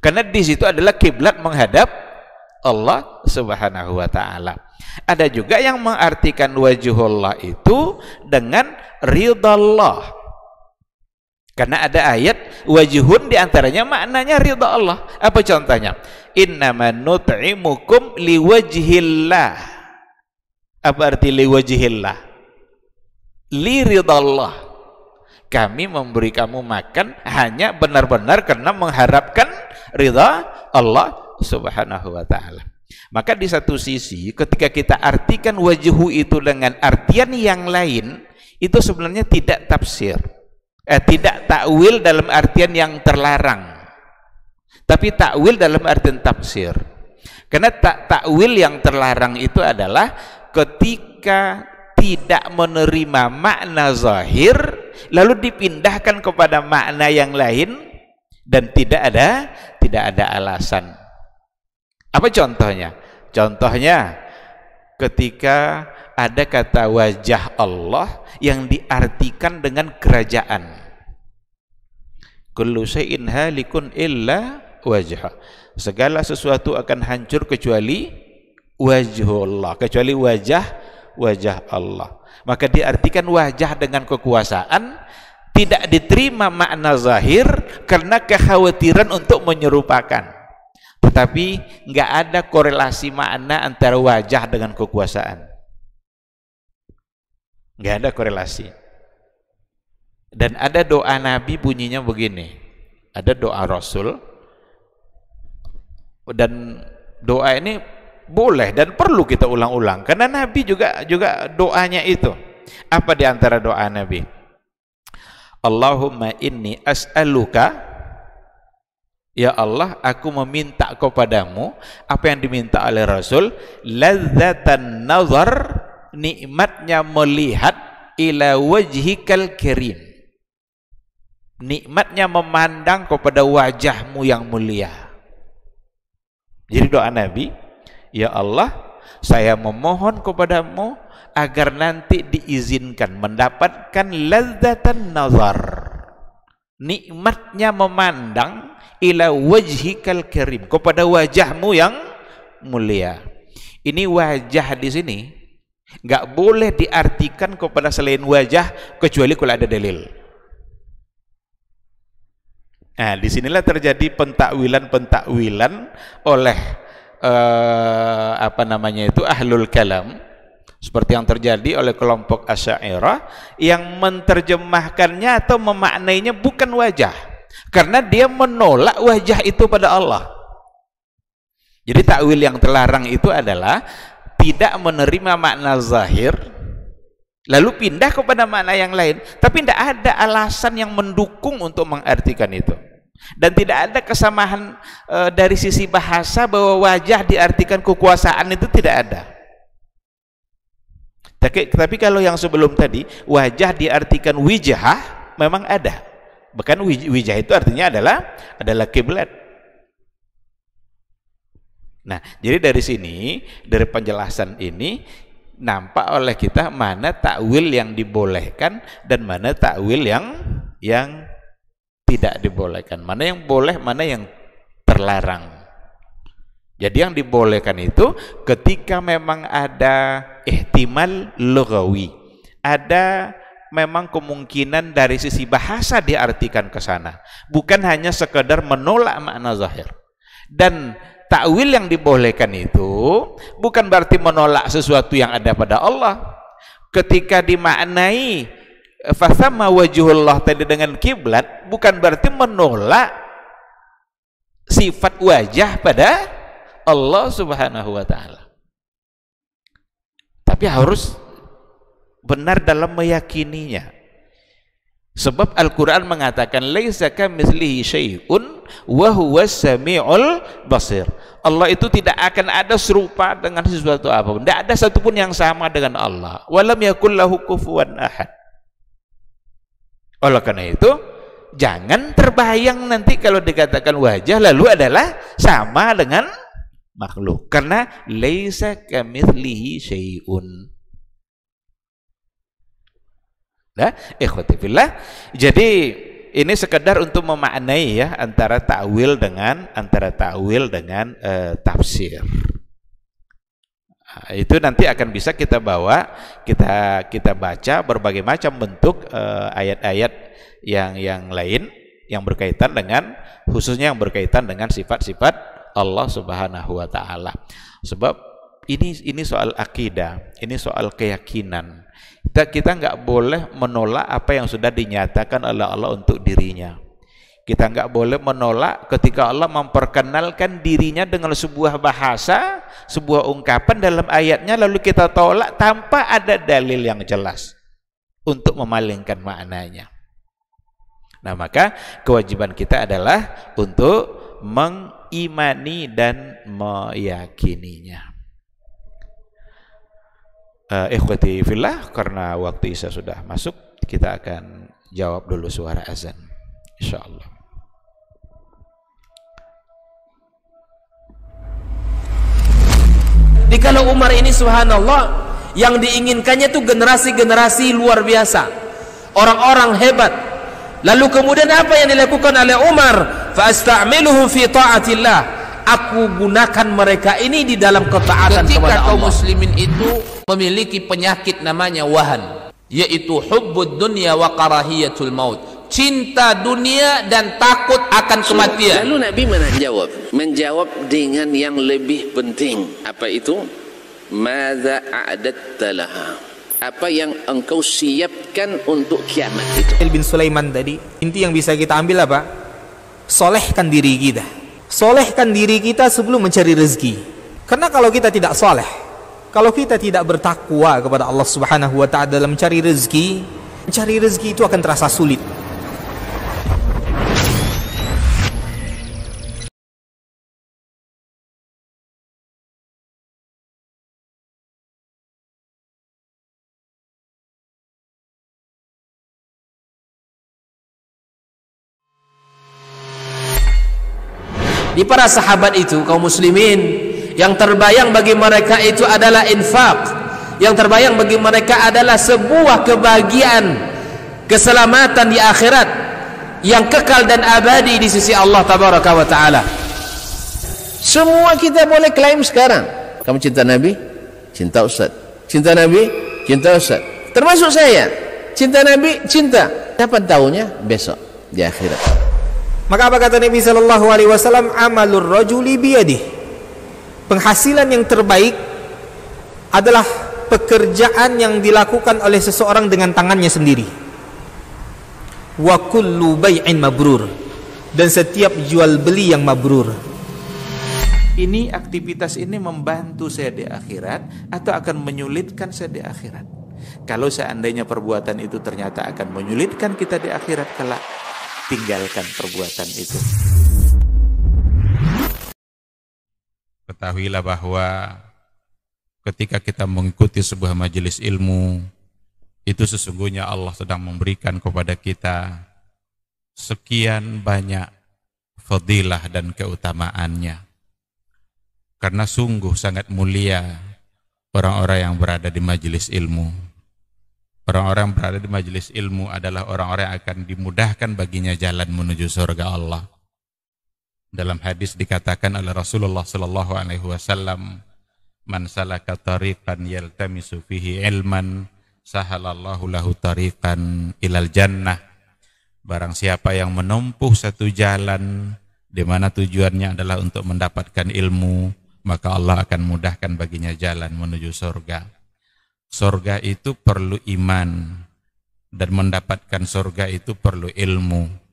Karena di situ adalah kiblat menghadap Allah Subhanahu wa taala. Ada juga yang mengartikan wajhullah itu dengan ridallah. Karena ada ayat wajhun antaranya maknanya ridha Allah. Apa contohnya? innama nut'imukum liwajhillah apa arti liwajhillah liridallah kami memberi kamu makan hanya benar-benar karena mengharapkan ridha Allah subhanahu wa ta'ala maka di satu sisi ketika kita artikan wajhu itu dengan artian yang lain itu sebenarnya tidak tafsir eh, tidak takwil dalam artian yang terlarang tapi takwil dalam arti tafsir karena tak takwil yang terlarang itu adalah ketika tidak menerima makna zahir lalu dipindahkan kepada makna yang lain dan tidak ada tidak ada alasan apa contohnya contohnya ketika ada kata wajah Allah yang diartikan dengan kerajaan kullu shay'in halikun illa wajha. Segala sesuatu akan hancur kecuali wajhullah, kecuali wajah wajah Allah. Maka diartikan wajah dengan kekuasaan tidak diterima makna zahir karena kekhawatiran untuk menyerupakan. Tetapi enggak ada korelasi makna antara wajah dengan kekuasaan. Enggak ada korelasi. Dan ada doa Nabi bunyinya begini. Ada doa Rasul dan doa ini boleh dan perlu kita ulang-ulang karena Nabi juga juga doanya itu apa di antara doa Nabi Allahumma inni as'aluka Ya Allah, aku meminta kepadamu apa yang diminta oleh Rasul, Lazatan nazar, nikmatnya melihat ila wajhikal karim. Nikmatnya memandang kepada wajahmu yang mulia. Jadi doa Nabi, Ya Allah, saya memohon kepadamu agar nanti diizinkan mendapatkan lazatan nazar. Nikmatnya memandang ila wajhikal karim, kepada wajahmu yang mulia. Ini wajah di sini nggak boleh diartikan kepada selain wajah kecuali kalau ada dalil. Nah, disinilah terjadi pentakwilan-pentakwilan oleh eh, apa namanya itu ahlul kalam seperti yang terjadi oleh kelompok Asy'ariyah yang menterjemahkannya atau memaknainya bukan wajah karena dia menolak wajah itu pada Allah jadi takwil yang terlarang itu adalah tidak menerima makna zahir Lalu pindah kepada makna yang lain, tapi tidak ada alasan yang mendukung untuk mengartikan itu. Dan tidak ada kesamaan e, dari sisi bahasa bahwa wajah diartikan kekuasaan itu tidak ada. Tapi, tapi kalau yang sebelum tadi, wajah diartikan wijah memang ada. Bahkan wijah itu artinya adalah adalah kiblat. Nah, jadi dari sini, dari penjelasan ini, nampak oleh kita mana takwil yang dibolehkan dan mana takwil yang yang tidak dibolehkan. Mana yang boleh, mana yang terlarang. Jadi yang dibolehkan itu ketika memang ada ihtimal lugawi. Ada memang kemungkinan dari sisi bahasa diartikan ke sana. Bukan hanya sekedar menolak makna zahir. Dan takwil yang dibolehkan itu bukan berarti menolak sesuatu yang ada pada Allah ketika dimaknai eh, fasama wajhullah tadi dengan kiblat bukan berarti menolak sifat wajah pada Allah Subhanahu wa taala. Tapi harus benar dalam meyakininya. Sebab Al-Quran mengatakan Laisaka mislihi syai'un wa samiul basir. Allah itu tidak akan ada serupa dengan sesuatu apapun. Tidak ada satupun yang sama dengan Allah. Walam yakullahu lahu kufuwan ahad. Oleh karena itu, jangan terbayang nanti kalau dikatakan wajah lalu adalah sama dengan makhluk. Karena laisa kamitslihi syai'un. Nah, fillah. Jadi ini sekedar untuk memaknai ya antara takwil dengan antara takwil dengan e, tafsir. Nah, itu nanti akan bisa kita bawa, kita kita baca berbagai macam bentuk eh, ayat-ayat e, yang yang lain yang berkaitan dengan khususnya yang berkaitan dengan sifat-sifat Allah Subhanahu wa taala. Sebab ini ini soal akidah, ini soal keyakinan. Kita kita nggak boleh menolak apa yang sudah dinyatakan oleh Allah untuk dirinya. Kita nggak boleh menolak ketika Allah memperkenalkan dirinya dengan sebuah bahasa, sebuah ungkapan dalam ayatnya lalu kita tolak tanpa ada dalil yang jelas untuk memalingkan maknanya. Nah, maka kewajiban kita adalah untuk mengimani dan meyakininya uh, ikhwati fillah karena waktu Isya sudah masuk kita akan jawab dulu suara azan insyaallah kalau Umar ini subhanallah yang diinginkannya itu generasi-generasi luar biasa. Orang-orang hebat. Lalu kemudian apa yang dilakukan oleh Umar? Fasta'miluhum fi ta'atillah. Aku gunakan mereka ini di dalam ketaatan kepada Allah. Ketika kaum muslimin itu memiliki penyakit namanya wahan yaitu hubbud dunya wa karahiyatul maut cinta dunia dan takut akan kematian lalu Nabi menjawab menjawab dengan yang lebih penting apa itu madza a'dadta laha apa yang engkau siapkan untuk kiamat itu. bin Sulaiman tadi, inti yang bisa kita ambil apa? Solehkan diri kita. Solehkan diri kita sebelum mencari rezeki. Karena kalau kita tidak soleh, kalau kita tidak bertakwa kepada Allah Subhanahu wa taala dalam mencari rezeki, mencari rezeki itu akan terasa sulit. Di para sahabat itu kaum muslimin Yang terbayang bagi mereka itu adalah infak. Yang terbayang bagi mereka adalah sebuah kebahagiaan, keselamatan di akhirat yang kekal dan abadi di sisi Allah tabaraka wa taala. Semua kita boleh klaim sekarang. Kamu cinta Nabi? Cinta Ustaz. Cinta Nabi? Cinta Ustaz. Termasuk saya. Cinta Nabi? Cinta. Kapan tahunya? Besok di akhirat. Maka apa kata Nabi sallallahu alaihi wasallam amalur rajuli biyadihi Penghasilan yang terbaik adalah pekerjaan yang dilakukan oleh seseorang dengan tangannya sendiri. Wa kullu bai'in mabrur dan setiap jual beli yang mabrur. Ini aktivitas ini membantu saya di akhirat atau akan menyulitkan saya di akhirat. Kalau seandainya perbuatan itu ternyata akan menyulitkan kita di akhirat kelak, tinggalkan perbuatan itu. ketahuilah bahwa ketika kita mengikuti sebuah majelis ilmu, itu sesungguhnya Allah sedang memberikan kepada kita sekian banyak fadilah dan keutamaannya. Karena sungguh sangat mulia orang-orang yang berada di majelis ilmu. Orang-orang berada di majelis ilmu adalah orang-orang yang akan dimudahkan baginya jalan menuju surga Allah. Dalam hadis dikatakan oleh Rasulullah sallallahu alaihi wasallam, "Man salaka tariqan yaltamisu fihi ilman, sahalallahu lahu tariqan ilal jannah." Barang siapa yang menempuh satu jalan di mana tujuannya adalah untuk mendapatkan ilmu, maka Allah akan mudahkan baginya jalan menuju surga. Surga itu perlu iman dan mendapatkan surga itu perlu ilmu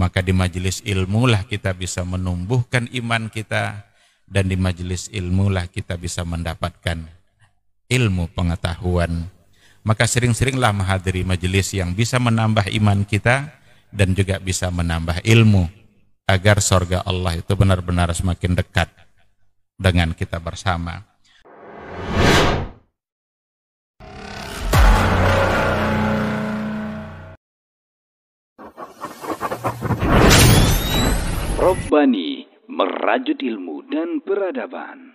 maka di majelis ilmu lah kita bisa menumbuhkan iman kita dan di majelis ilmu lah kita bisa mendapatkan ilmu pengetahuan. Maka sering-seringlah menghadiri majelis yang bisa menambah iman kita dan juga bisa menambah ilmu agar sorga Allah itu benar-benar semakin dekat dengan kita bersama. Robbani merajut ilmu dan peradaban.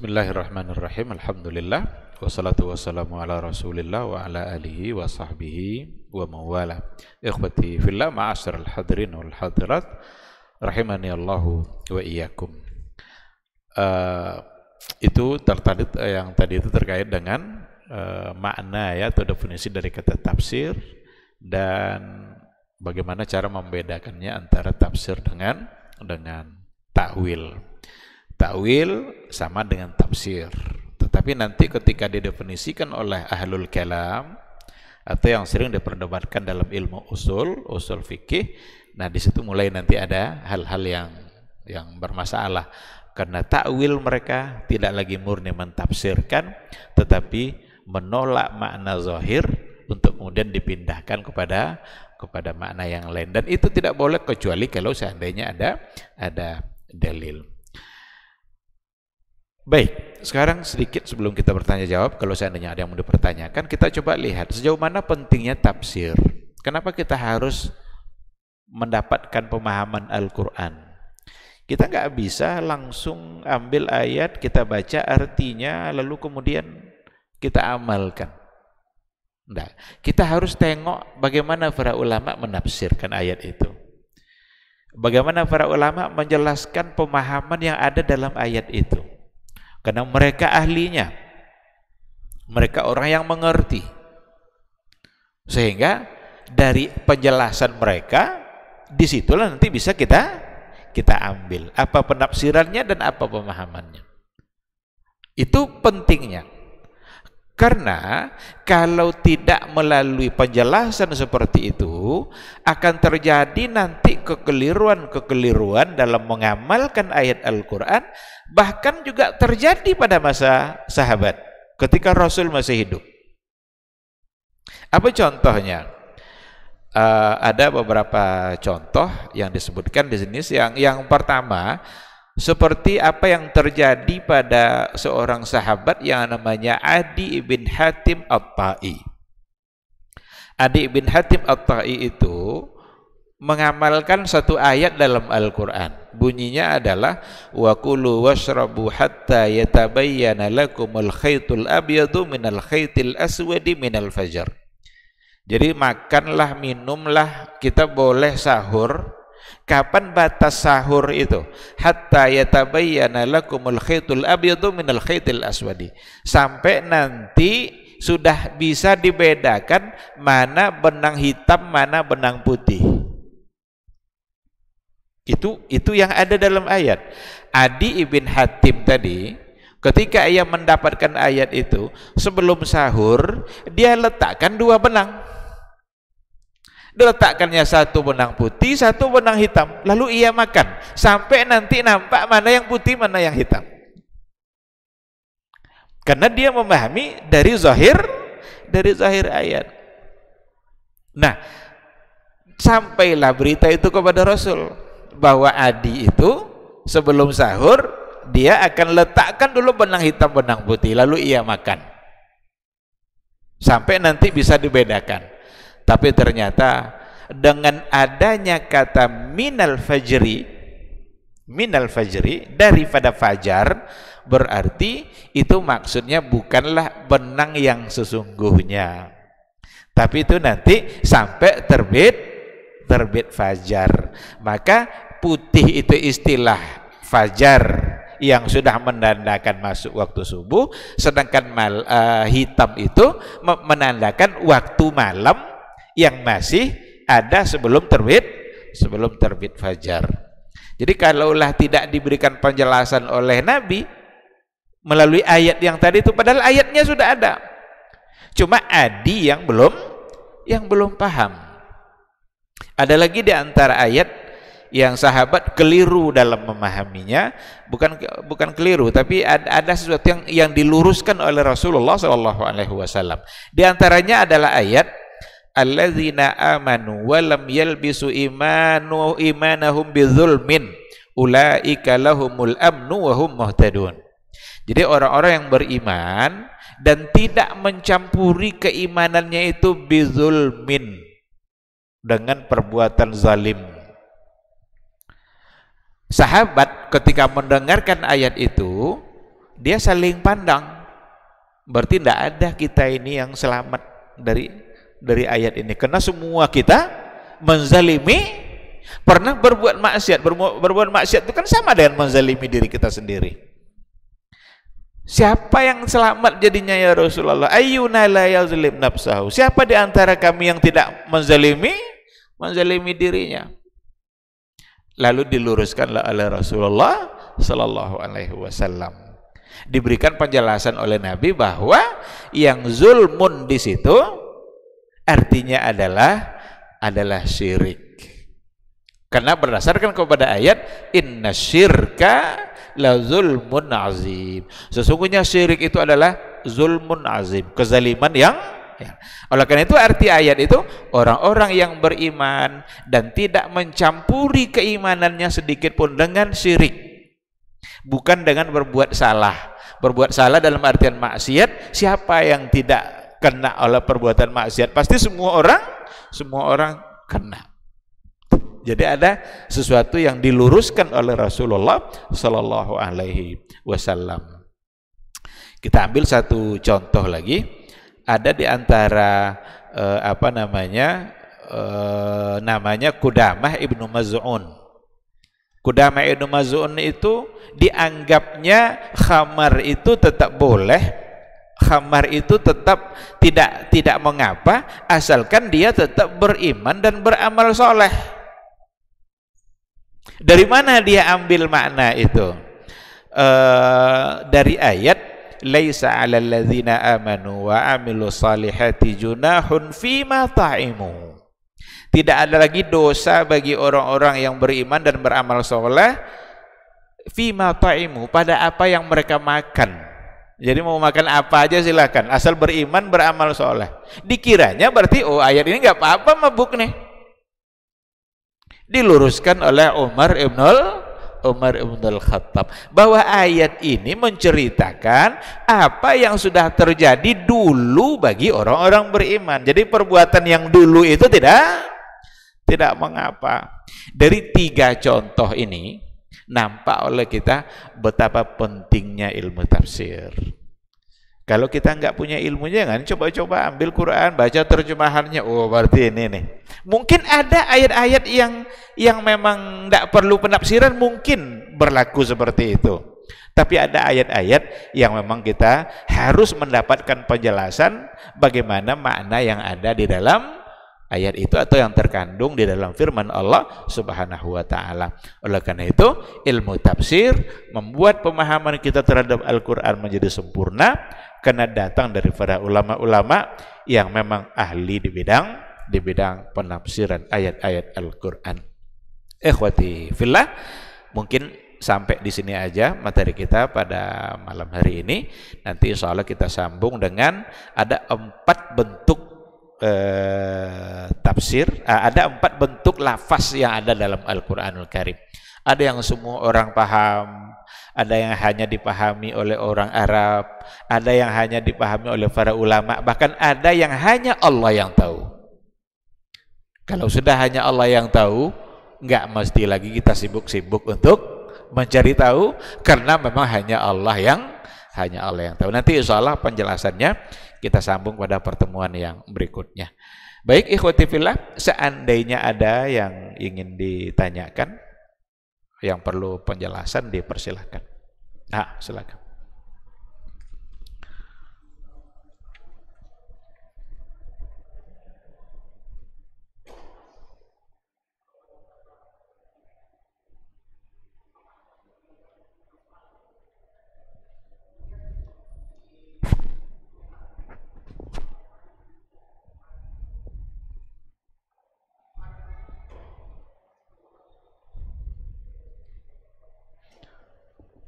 Bismillahirrahmanirrahim. Alhamdulillah. Wassalatu wassalamu ala rasulillah wa ala alihi wa sahbihi wa mawala. Ikhwati fillah ma'asyar al-hadirin wal hadirat. Rahimani Allahu wa iyyakum. Uh, itu tertadi eh, yang tadi itu terkait dengan uh, makna ya atau definisi dari kata tafsir dan bagaimana cara membedakannya antara tafsir dengan dengan takwil. Takwil sama dengan tafsir. Tetapi nanti ketika didefinisikan oleh ahlul kalam atau yang sering diperdebatkan dalam ilmu usul, usul fikih, nah di situ mulai nanti ada hal-hal yang yang bermasalah karena takwil mereka tidak lagi murni mentafsirkan tetapi menolak makna zahir untuk kemudian dipindahkan kepada kepada makna yang lain dan itu tidak boleh kecuali kalau seandainya ada ada dalil. Baik, sekarang sedikit sebelum kita bertanya jawab, kalau seandainya ada yang mau dipertanyakan, kita coba lihat sejauh mana pentingnya tafsir. Kenapa kita harus mendapatkan pemahaman Al-Quran? Kita nggak bisa langsung ambil ayat, kita baca artinya, lalu kemudian kita amalkan. Nggak. Kita harus tengok bagaimana para ulama menafsirkan ayat itu. Bagaimana para ulama menjelaskan pemahaman yang ada dalam ayat itu. Karena mereka ahlinya. Mereka orang yang mengerti. Sehingga dari penjelasan mereka disitulah nanti bisa kita kita ambil apa penafsirannya dan apa pemahamannya. Itu pentingnya. Karena kalau tidak melalui penjelasan seperti itu akan terjadi nanti kekeliruan-kekeliruan dalam mengamalkan ayat Al-Qur'an bahkan juga terjadi pada masa sahabat ketika Rasul masih hidup. Apa contohnya? Uh, ada beberapa contoh yang disebutkan di sini yang yang pertama seperti apa yang terjadi pada seorang sahabat yang namanya Adi bin Hatim At-Ta'i. Adi bin Hatim At-Ta'i itu mengamalkan satu ayat dalam Al-Qur'an. Bunyinya adalah wa kulu washrabu hatta yatabayyana lakumul khaitul abyadu minal khaitil aswadi minal fajr. Jadi makanlah, minumlah, kita boleh sahur Kapan batas sahur itu? Hatta yatabayyana lakumul khaytul abyadu minal khaytil aswadi. Sampai nanti sudah bisa dibedakan mana benang hitam, mana benang putih. Itu itu yang ada dalam ayat. Adi ibn Hatim tadi ketika ia mendapatkan ayat itu sebelum sahur dia letakkan dua benang diletakkannya satu benang putih satu benang hitam lalu ia makan sampai nanti nampak mana yang putih mana yang hitam karena dia memahami dari zahir dari zahir ayat nah sampailah berita itu kepada Rasul bahwa Adi itu sebelum sahur dia akan letakkan dulu benang hitam benang putih lalu ia makan sampai nanti bisa dibedakan tapi ternyata dengan adanya kata minal fajri minal fajri daripada fajar berarti itu maksudnya bukanlah benang yang sesungguhnya tapi itu nanti sampai terbit terbit fajar maka putih itu istilah fajar yang sudah menandakan masuk waktu subuh sedangkan mal, uh, hitam itu menandakan waktu malam yang masih ada sebelum terbit sebelum terbit fajar. Jadi kalaulah tidak diberikan penjelasan oleh Nabi melalui ayat yang tadi itu padahal ayatnya sudah ada. Cuma Adi yang belum yang belum paham. Ada lagi di antara ayat yang sahabat keliru dalam memahaminya bukan bukan keliru tapi ada, ada sesuatu yang yang diluruskan oleh Rasulullah saw. di antaranya adalah ayat alladzina amanu wa lam yalbisu imanu imanahum bizulmin ulaika lahumul amnu wa hum muhtadun. Jadi orang-orang yang beriman dan tidak mencampuri keimanannya itu bizulmin dengan perbuatan zalim. Sahabat ketika mendengarkan ayat itu, dia saling pandang. Berarti tidak ada kita ini yang selamat dari dari ayat ini karena semua kita menzalimi pernah berbuat maksiat berbuat, berbuat maksiat itu kan sama dengan menzalimi diri kita sendiri siapa yang selamat jadinya ya Rasulullah ayyuna la yazlim nafsahu siapa di antara kami yang tidak menzalimi menzalimi dirinya lalu diluruskanlah oleh Rasulullah sallallahu alaihi wasallam diberikan penjelasan oleh Nabi bahwa yang zulmun di situ artinya adalah adalah syirik. Karena berdasarkan kepada ayat inna syirka la zulmun azim. Sesungguhnya syirik itu adalah zulmun azim, kezaliman yang ya. Oleh karena itu arti ayat itu orang-orang yang beriman dan tidak mencampuri keimanannya sedikit pun dengan syirik. Bukan dengan berbuat salah. Berbuat salah dalam artian maksiat, siapa yang tidak kena oleh perbuatan maksiat. Pasti semua orang, semua orang kena. Jadi ada sesuatu yang diluruskan oleh Rasulullah Sallallahu Alaihi Wasallam. Kita ambil satu contoh lagi. Ada di antara eh, apa namanya eh, namanya Kudamah ibnu Maz'un. Kudamah ibnu Maz'un itu dianggapnya khamar itu tetap boleh khamar itu tetap tidak tidak mengapa asalkan dia tetap beriman dan beramal soleh dari mana dia ambil makna itu e, dari ayat laisa alal amanu wa amilu salihati junahun fima ta'imu tidak ada lagi dosa bagi orang-orang yang beriman dan beramal soleh fima ta'imu pada apa yang mereka makan jadi mau makan apa aja silakan, asal beriman beramal soleh. Dikiranya berarti oh ayat ini nggak apa-apa mabuk nih. Diluruskan oleh Umar ibnul Umar ibnul Khattab bahwa ayat ini menceritakan apa yang sudah terjadi dulu bagi orang-orang beriman. Jadi perbuatan yang dulu itu tidak tidak mengapa. Dari tiga contoh ini Nampak oleh kita betapa pentingnya ilmu tafsir. Kalau kita nggak punya ilmunya kan, coba-coba ambil Quran, baca terjemahannya. Oh, berarti ini nih. Mungkin ada ayat-ayat yang yang memang nggak perlu penafsiran, mungkin berlaku seperti itu. Tapi ada ayat-ayat yang memang kita harus mendapatkan penjelasan bagaimana makna yang ada di dalam ayat itu atau yang terkandung di dalam firman Allah Subhanahu wa taala. Oleh karena itu, ilmu tafsir membuat pemahaman kita terhadap Al-Qur'an menjadi sempurna karena datang dari para ulama-ulama yang memang ahli di bidang di bidang penafsiran ayat-ayat Al-Qur'an. Ikhwati fillah, mungkin sampai di sini aja materi kita pada malam hari ini. Nanti insya Allah kita sambung dengan ada empat bentuk eh, tafsir, eh, ada empat bentuk lafaz yang ada dalam Al-Quranul Karim. Ada yang semua orang paham, ada yang hanya dipahami oleh orang Arab, ada yang hanya dipahami oleh para ulama, bahkan ada yang hanya Allah yang tahu. Kalau sudah hanya Allah yang tahu, nggak mesti lagi kita sibuk-sibuk untuk mencari tahu karena memang hanya Allah yang hanya Allah yang tahu. Nanti insyaallah penjelasannya kita sambung pada pertemuan yang berikutnya. Baik ikhwati fillah, seandainya ada yang ingin ditanyakan, yang perlu penjelasan dipersilahkan. Nah, silakan.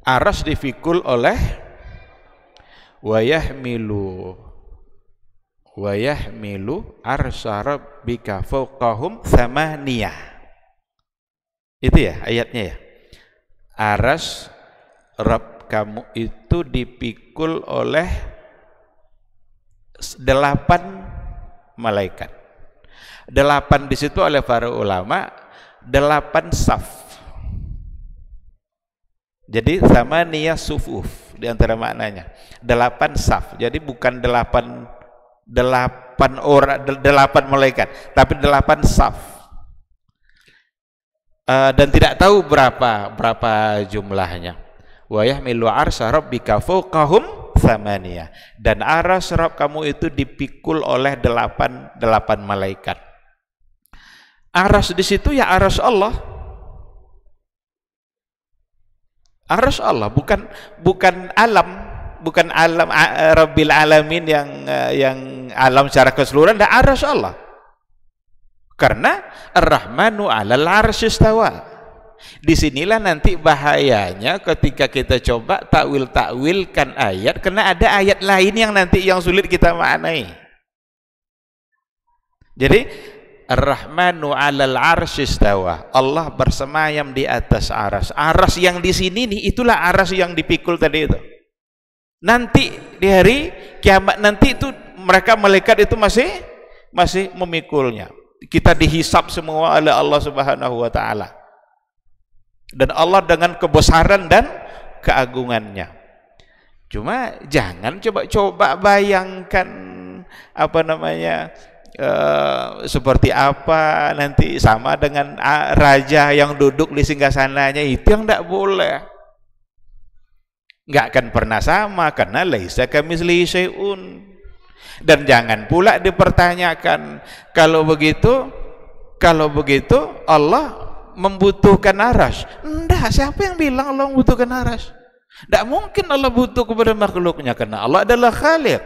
aras dipikul oleh wayah wayah milu, milu wayahmilu bika fukahum sama samania itu ya ayatnya ya aras rab kamu itu dipikul oleh delapan malaikat delapan di situ oleh para ulama delapan saf jadi sama niat sufuf di antara maknanya. Delapan saf. Jadi bukan delapan delapan orang delapan malaikat, tapi delapan saf. Uh, dan tidak tahu berapa berapa jumlahnya. Wa yahmilu arsy rabbika kahum samania Dan aras Rabb kamu itu dipikul oleh delapan delapan malaikat. Aras di situ ya aras Allah Arus ah, Allah bukan bukan alam, bukan alam eh, Rabbil alamin yang eh, yang alam secara keseluruhan dan arus ah, Allah. Karena Ar-Rahmanu 'alal 'arsyistawa. Disinilah nanti bahayanya ketika kita coba takwil-takwilkan ayat karena ada ayat lain yang nanti yang sulit kita maknai. Jadi Ar-Rahmanu 'alal 'arsyistawa. Allah bersemayam di atas aras. Aras yang di sini nih itulah aras yang dipikul tadi itu. Nanti di hari kiamat nanti itu mereka malaikat itu masih masih memikulnya. Kita dihisap semua oleh Allah Subhanahu wa taala. Dan Allah dengan kebesaran dan keagungannya. Cuma jangan coba-coba bayangkan apa namanya e, seperti apa nanti sama dengan ah, raja yang duduk di singgasananya itu yang tidak boleh nggak akan pernah sama karena laisa kami seun dan jangan pula dipertanyakan kalau begitu kalau begitu Allah membutuhkan aras ndak siapa yang bilang Allah membutuhkan aras tidak mungkin Allah butuh kepada makhluknya karena Allah adalah khalik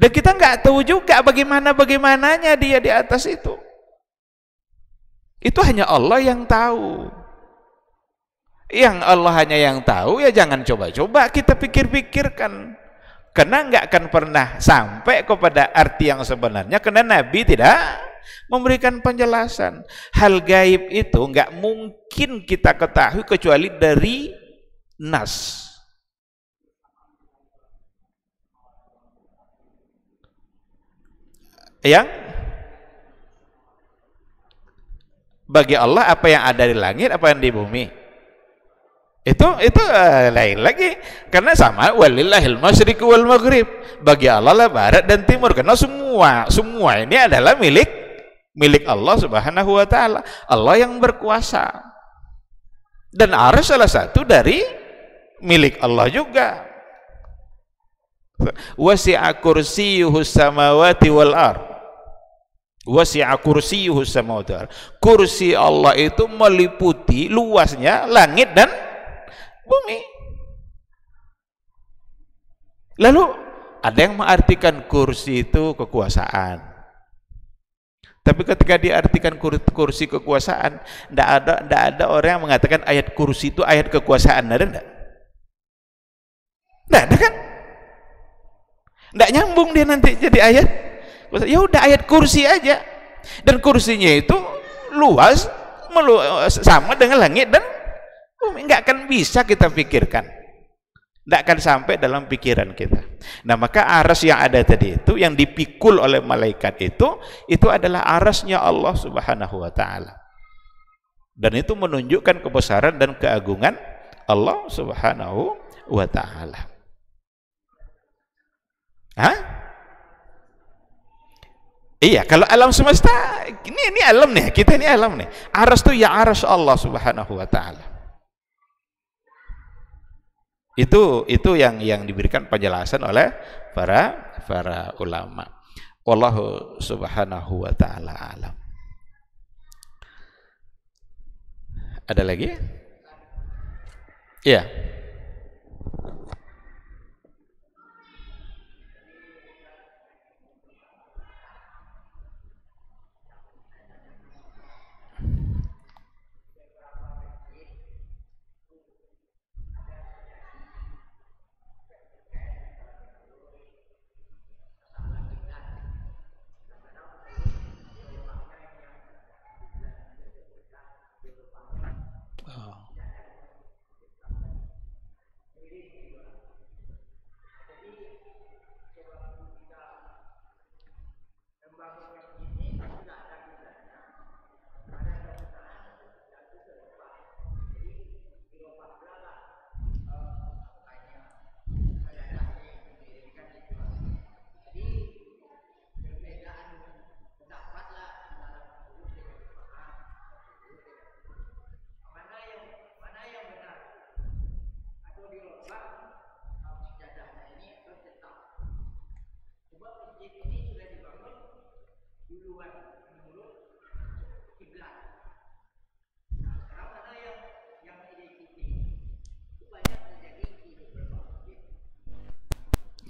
dan kita nggak tahu juga bagaimana-bagaimananya dia di atas itu. Itu hanya Allah yang tahu. Yang Allah hanya yang tahu ya jangan coba-coba kita pikir-pikirkan. Karena nggak akan pernah sampai kepada arti yang sebenarnya karena Nabi tidak memberikan penjelasan. Hal gaib itu nggak mungkin kita ketahui kecuali dari nas yang bagi Allah apa yang ada di langit apa yang di bumi itu itu uh, lain lagi karena sama walillahil masyriq wal maghrib bagi Allah lah barat dan timur karena semua semua ini adalah milik milik Allah subhanahu wa ta'ala Allah yang berkuasa dan arus salah satu dari milik Allah juga wasi'a kursiyuhu samawati wal ar Wasi'a kursiyuhu samawati Kursi Allah itu meliputi luasnya langit dan bumi. Lalu ada yang mengartikan kursi itu kekuasaan. Tapi ketika diartikan kursi kekuasaan, tidak ada tidak ada orang yang mengatakan ayat kursi itu ayat kekuasaan, ada tidak? Tidak ada kan? Tidak nyambung dia nanti jadi ayat ya udah ayat kursi aja dan kursinya itu luas melu sama dengan langit dan bumi nggak akan bisa kita pikirkan tidak akan sampai dalam pikiran kita nah maka aras yang ada tadi itu yang dipikul oleh malaikat itu itu adalah arasnya Allah subhanahu wa ta'ala dan itu menunjukkan kebesaran dan keagungan Allah subhanahu wa ta'ala Iya, kalau alam semesta ini ini alam nih, kita ini alam nih. Aras itu ya aras Allah Subhanahu wa taala. Itu itu yang yang diberikan penjelasan oleh para para ulama. Wallahu Subhanahu wa taala alam. Ada lagi? Iya.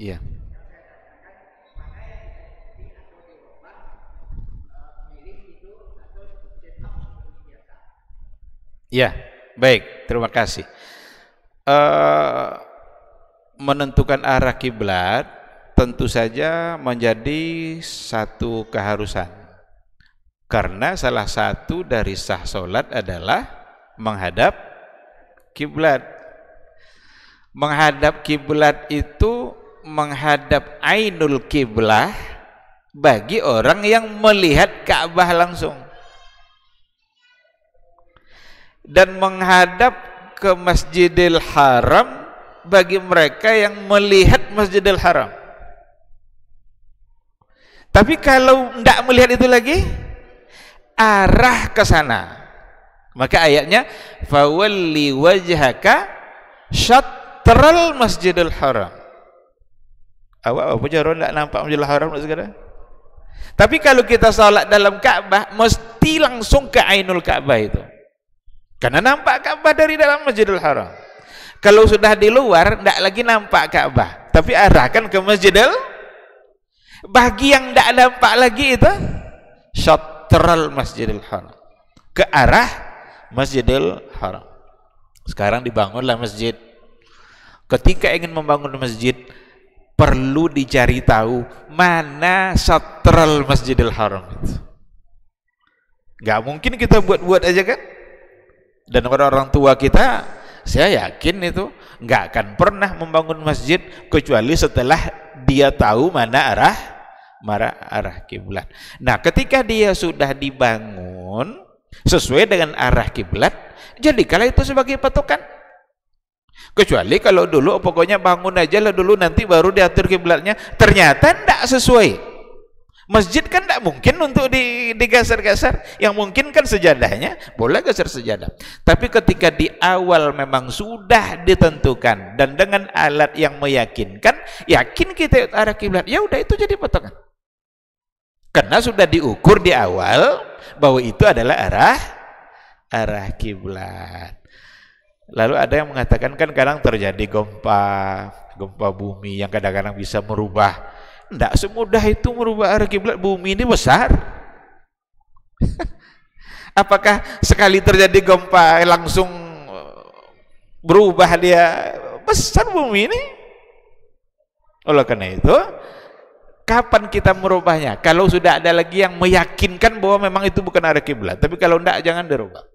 Iya. Ya, baik. Terima kasih. E, menentukan arah kiblat tentu saja menjadi satu keharusan. Karena salah satu dari sah solat adalah menghadap kiblat. Menghadap kiblat itu menghadap ainul kiblah bagi orang yang melihat Ka'bah langsung dan menghadap ke Masjidil Haram bagi mereka yang melihat Masjidil Haram. Tapi kalau tidak melihat itu lagi, arah ke sana. Maka ayatnya fawalli wajhaka syatral Masjidil Haram. Awak apa je orang nak nampak Masjidil lah Haram nak segala? Tapi kalau kita salat dalam Kaabah mesti langsung ke Ainul Kaabah itu. Karena nampak Kaabah dari dalam Masjidil Haram. Kalau sudah di luar tidak lagi nampak Kaabah, tapi arahkan ke Masjidil bagi yang tidak nampak lagi itu syatral Masjidil Haram. Ke arah Masjidil Haram. Sekarang dibangunlah masjid. Ketika ingin membangun masjid, perlu dicari tahu mana satral Masjidil Haram itu. Gak mungkin kita buat-buat aja kan? Dan orang-orang tua kita, saya yakin itu gak akan pernah membangun masjid kecuali setelah dia tahu mana arah mara arah kiblat. Nah, ketika dia sudah dibangun sesuai dengan arah kiblat, jadi kalau itu sebagai patokan kecuali kalau dulu pokoknya bangun aja lah dulu nanti baru diatur kiblatnya ternyata tidak sesuai masjid kan tidak mungkin untuk digeser-geser yang mungkin kan sejadahnya boleh geser sejadah tapi ketika di awal memang sudah ditentukan dan dengan alat yang meyakinkan yakin kita arah kiblat ya udah itu jadi potongan karena sudah diukur di awal bahwa itu adalah arah arah kiblat Lalu ada yang mengatakan kan kadang terjadi gempa, gempa bumi yang kadang-kadang bisa merubah. Tidak semudah itu merubah arah kiblat bumi ini besar. Apakah sekali terjadi gempa langsung eh, berubah dia besar bumi ini? Oleh karena itu, kapan kita merubahnya? Kalau sudah ada lagi yang meyakinkan bahwa memang itu bukan arah kiblat, tapi kalau tidak jangan dirubah.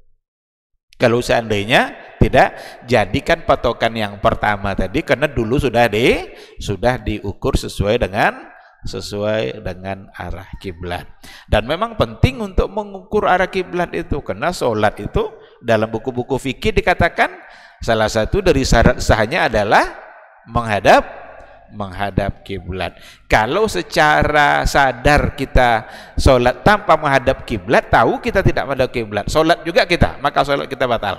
Kalau seandainya tidak jadikan patokan yang pertama tadi karena dulu sudah di sudah diukur sesuai dengan sesuai dengan arah kiblat. Dan memang penting untuk mengukur arah kiblat itu karena sholat itu dalam buku-buku fikih dikatakan salah satu dari syarat sahnya adalah menghadap menghadap kiblat. Kalau secara sadar kita sholat tanpa menghadap kiblat, tahu kita tidak menghadap kiblat. Sholat juga kita, maka sholat kita batal.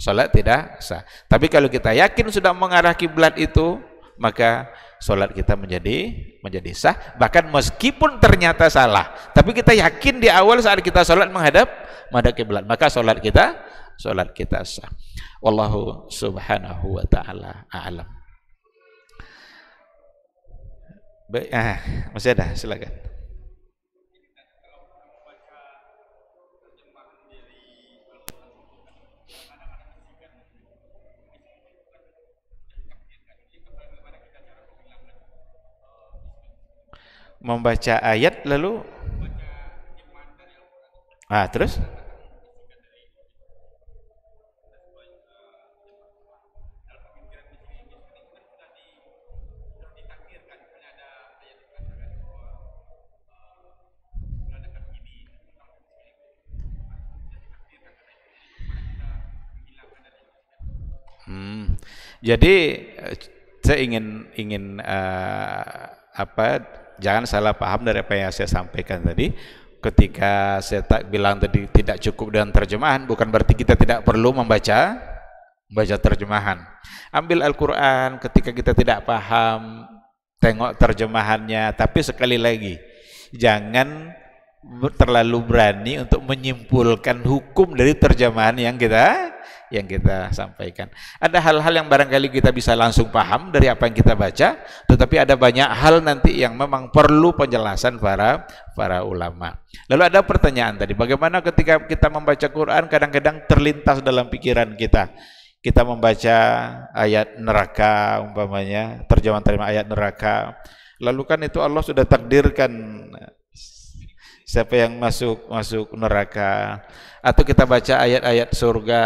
Sholat tidak sah. Tapi kalau kita yakin sudah mengarah kiblat itu, maka sholat kita menjadi menjadi sah. Bahkan meskipun ternyata salah, tapi kita yakin di awal saat kita sholat menghadap menghadap kiblat, maka sholat kita sholat kita sah. Wallahu subhanahu wa taala a'lam. Baik, ah, masih ada, silakan. Membaca ayat lalu Ah, terus? Jadi eh, saya ingin ingin uh, apa jangan salah paham dari apa yang saya sampaikan tadi. Ketika saya tak bilang tadi tidak cukup dengan terjemahan, bukan berarti kita tidak perlu membaca baca terjemahan. Ambil Al-Qur'an ketika kita tidak paham, tengok terjemahannya, tapi sekali lagi jangan terlalu berani untuk menyimpulkan hukum dari terjemahan yang kita yang kita sampaikan. Ada hal-hal yang barangkali kita bisa langsung paham dari apa yang kita baca, tetapi ada banyak hal nanti yang memang perlu penjelasan para para ulama. Lalu ada pertanyaan tadi, bagaimana ketika kita membaca Quran kadang-kadang terlintas dalam pikiran kita. Kita membaca ayat neraka umpamanya, terjemahan terima ayat neraka. Lalu kan itu Allah sudah takdirkan siapa yang masuk masuk neraka atau kita baca ayat-ayat surga.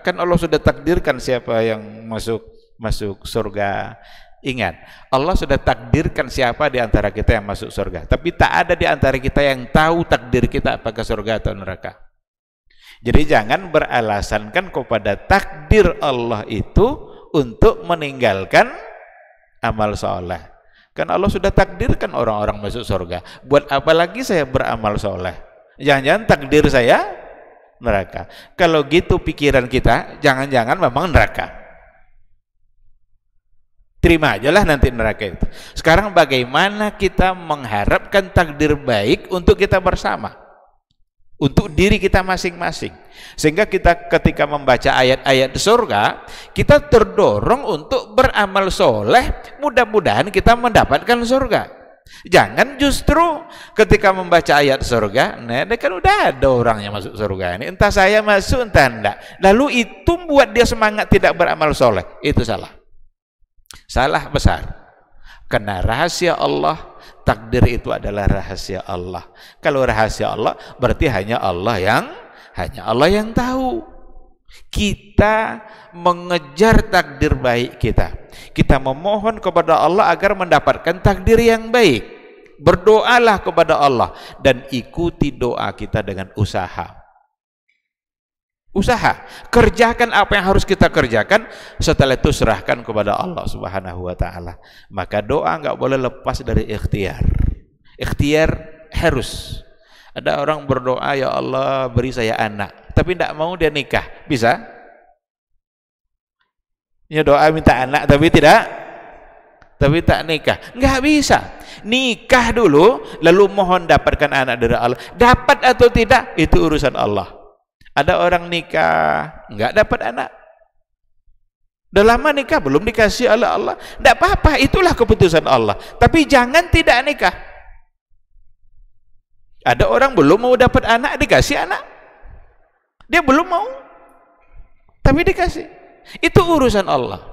Kan Allah sudah takdirkan siapa yang masuk masuk surga. Ingat, Allah sudah takdirkan siapa di antara kita yang masuk surga. Tapi tak ada di antara kita yang tahu takdir kita apakah surga atau neraka. Jadi jangan beralasan kan kepada takdir Allah itu untuk meninggalkan amal soleh. Kan Allah sudah takdirkan orang-orang masuk surga. Buat apa lagi saya beramal soleh? Jangan-jangan takdir saya neraka. Kalau gitu pikiran kita, jangan-jangan memang neraka. Terima aja lah nanti neraka itu. Sekarang bagaimana kita mengharapkan takdir baik untuk kita bersama? Untuk diri kita masing-masing. Sehingga kita ketika membaca ayat-ayat di surga, kita terdorong untuk beramal soleh, mudah-mudahan kita mendapatkan surga. Jangan justru ketika membaca ayat surga, nah kan udah ada orang yang masuk surga ini. Entah saya masuk, entah enggak. Lalu itu buat dia semangat tidak beramal soleh. Itu salah. Salah besar. Karena rahasia Allah, takdir itu adalah rahasia Allah. Kalau rahasia Allah, berarti hanya Allah yang hanya Allah yang tahu. Kita mengejar takdir baik kita. Kita memohon kepada Allah agar mendapatkan takdir yang baik. Berdoalah kepada Allah dan ikuti doa kita dengan usaha. Usaha, kerjakan apa yang harus kita kerjakan, setelah itu serahkan kepada Allah Subhanahu wa taala. Maka doa enggak boleh lepas dari ikhtiar. Ikhtiar harus. Ada orang berdoa, "Ya Allah, beri saya anak." tapi tidak mau dia nikah bisa Ya doa minta anak tapi tidak tapi tak nikah nggak bisa nikah dulu lalu mohon dapatkan anak dari Allah dapat atau tidak itu urusan Allah ada orang nikah nggak dapat anak udah lama nikah belum dikasih oleh Allah. Tidak apa-apa, itulah keputusan Allah. Tapi jangan tidak nikah. Ada orang belum mau dapat anak dikasih anak. Dia belum mau, tapi dikasih. Itu urusan Allah.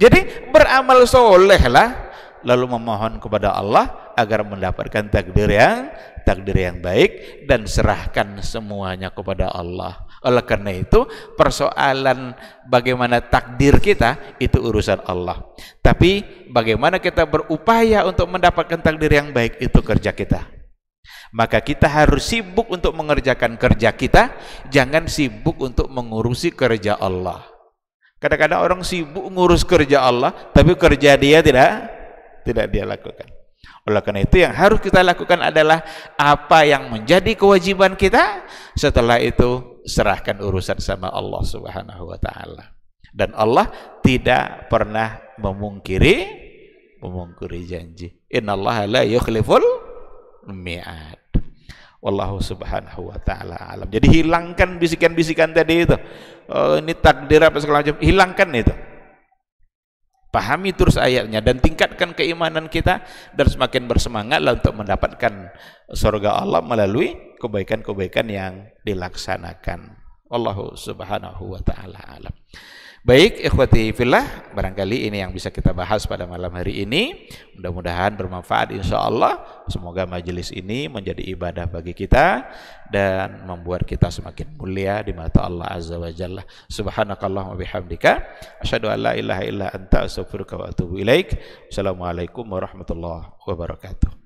Jadi beramal solehlah, lalu memohon kepada Allah agar mendapatkan takdir yang takdir yang baik dan serahkan semuanya kepada Allah. Oleh karena itu, persoalan bagaimana takdir kita itu urusan Allah. Tapi bagaimana kita berupaya untuk mendapatkan takdir yang baik itu kerja kita. Maka kita harus sibuk untuk mengerjakan kerja kita, jangan sibuk untuk mengurusi kerja Allah. Kadang-kadang orang sibuk ngurus kerja Allah, tapi kerja dia tidak tidak dia lakukan. Oleh karena itu yang harus kita lakukan adalah apa yang menjadi kewajiban kita, setelah itu serahkan urusan sama Allah Subhanahu wa taala. Dan Allah tidak pernah memungkiri memungkiri janji. Innallaha la yukhliful mi'ad. Wallahu subhanahu wa ta'ala alam. Jadi hilangkan bisikan-bisikan tadi itu. Oh, ini takdir apa segala macam. Hilangkan itu. Pahami terus ayatnya dan tingkatkan keimanan kita dan semakin bersemangatlah untuk mendapatkan surga Allah melalui kebaikan-kebaikan yang dilaksanakan. Wallahu subhanahu wa ta'ala alam. Baik, ikhwati fillah, barangkali ini yang bisa kita bahas pada malam hari ini. Mudah-mudahan bermanfaat insya Allah. Semoga majelis ini menjadi ibadah bagi kita dan membuat kita semakin mulia di mata Allah Azza wa Jalla. Subhanakallahumma bihamdika. Asyadu an la ilaha illa anta astagfiruka wa atubu ilaik. Assalamualaikum warahmatullahi wabarakatuh.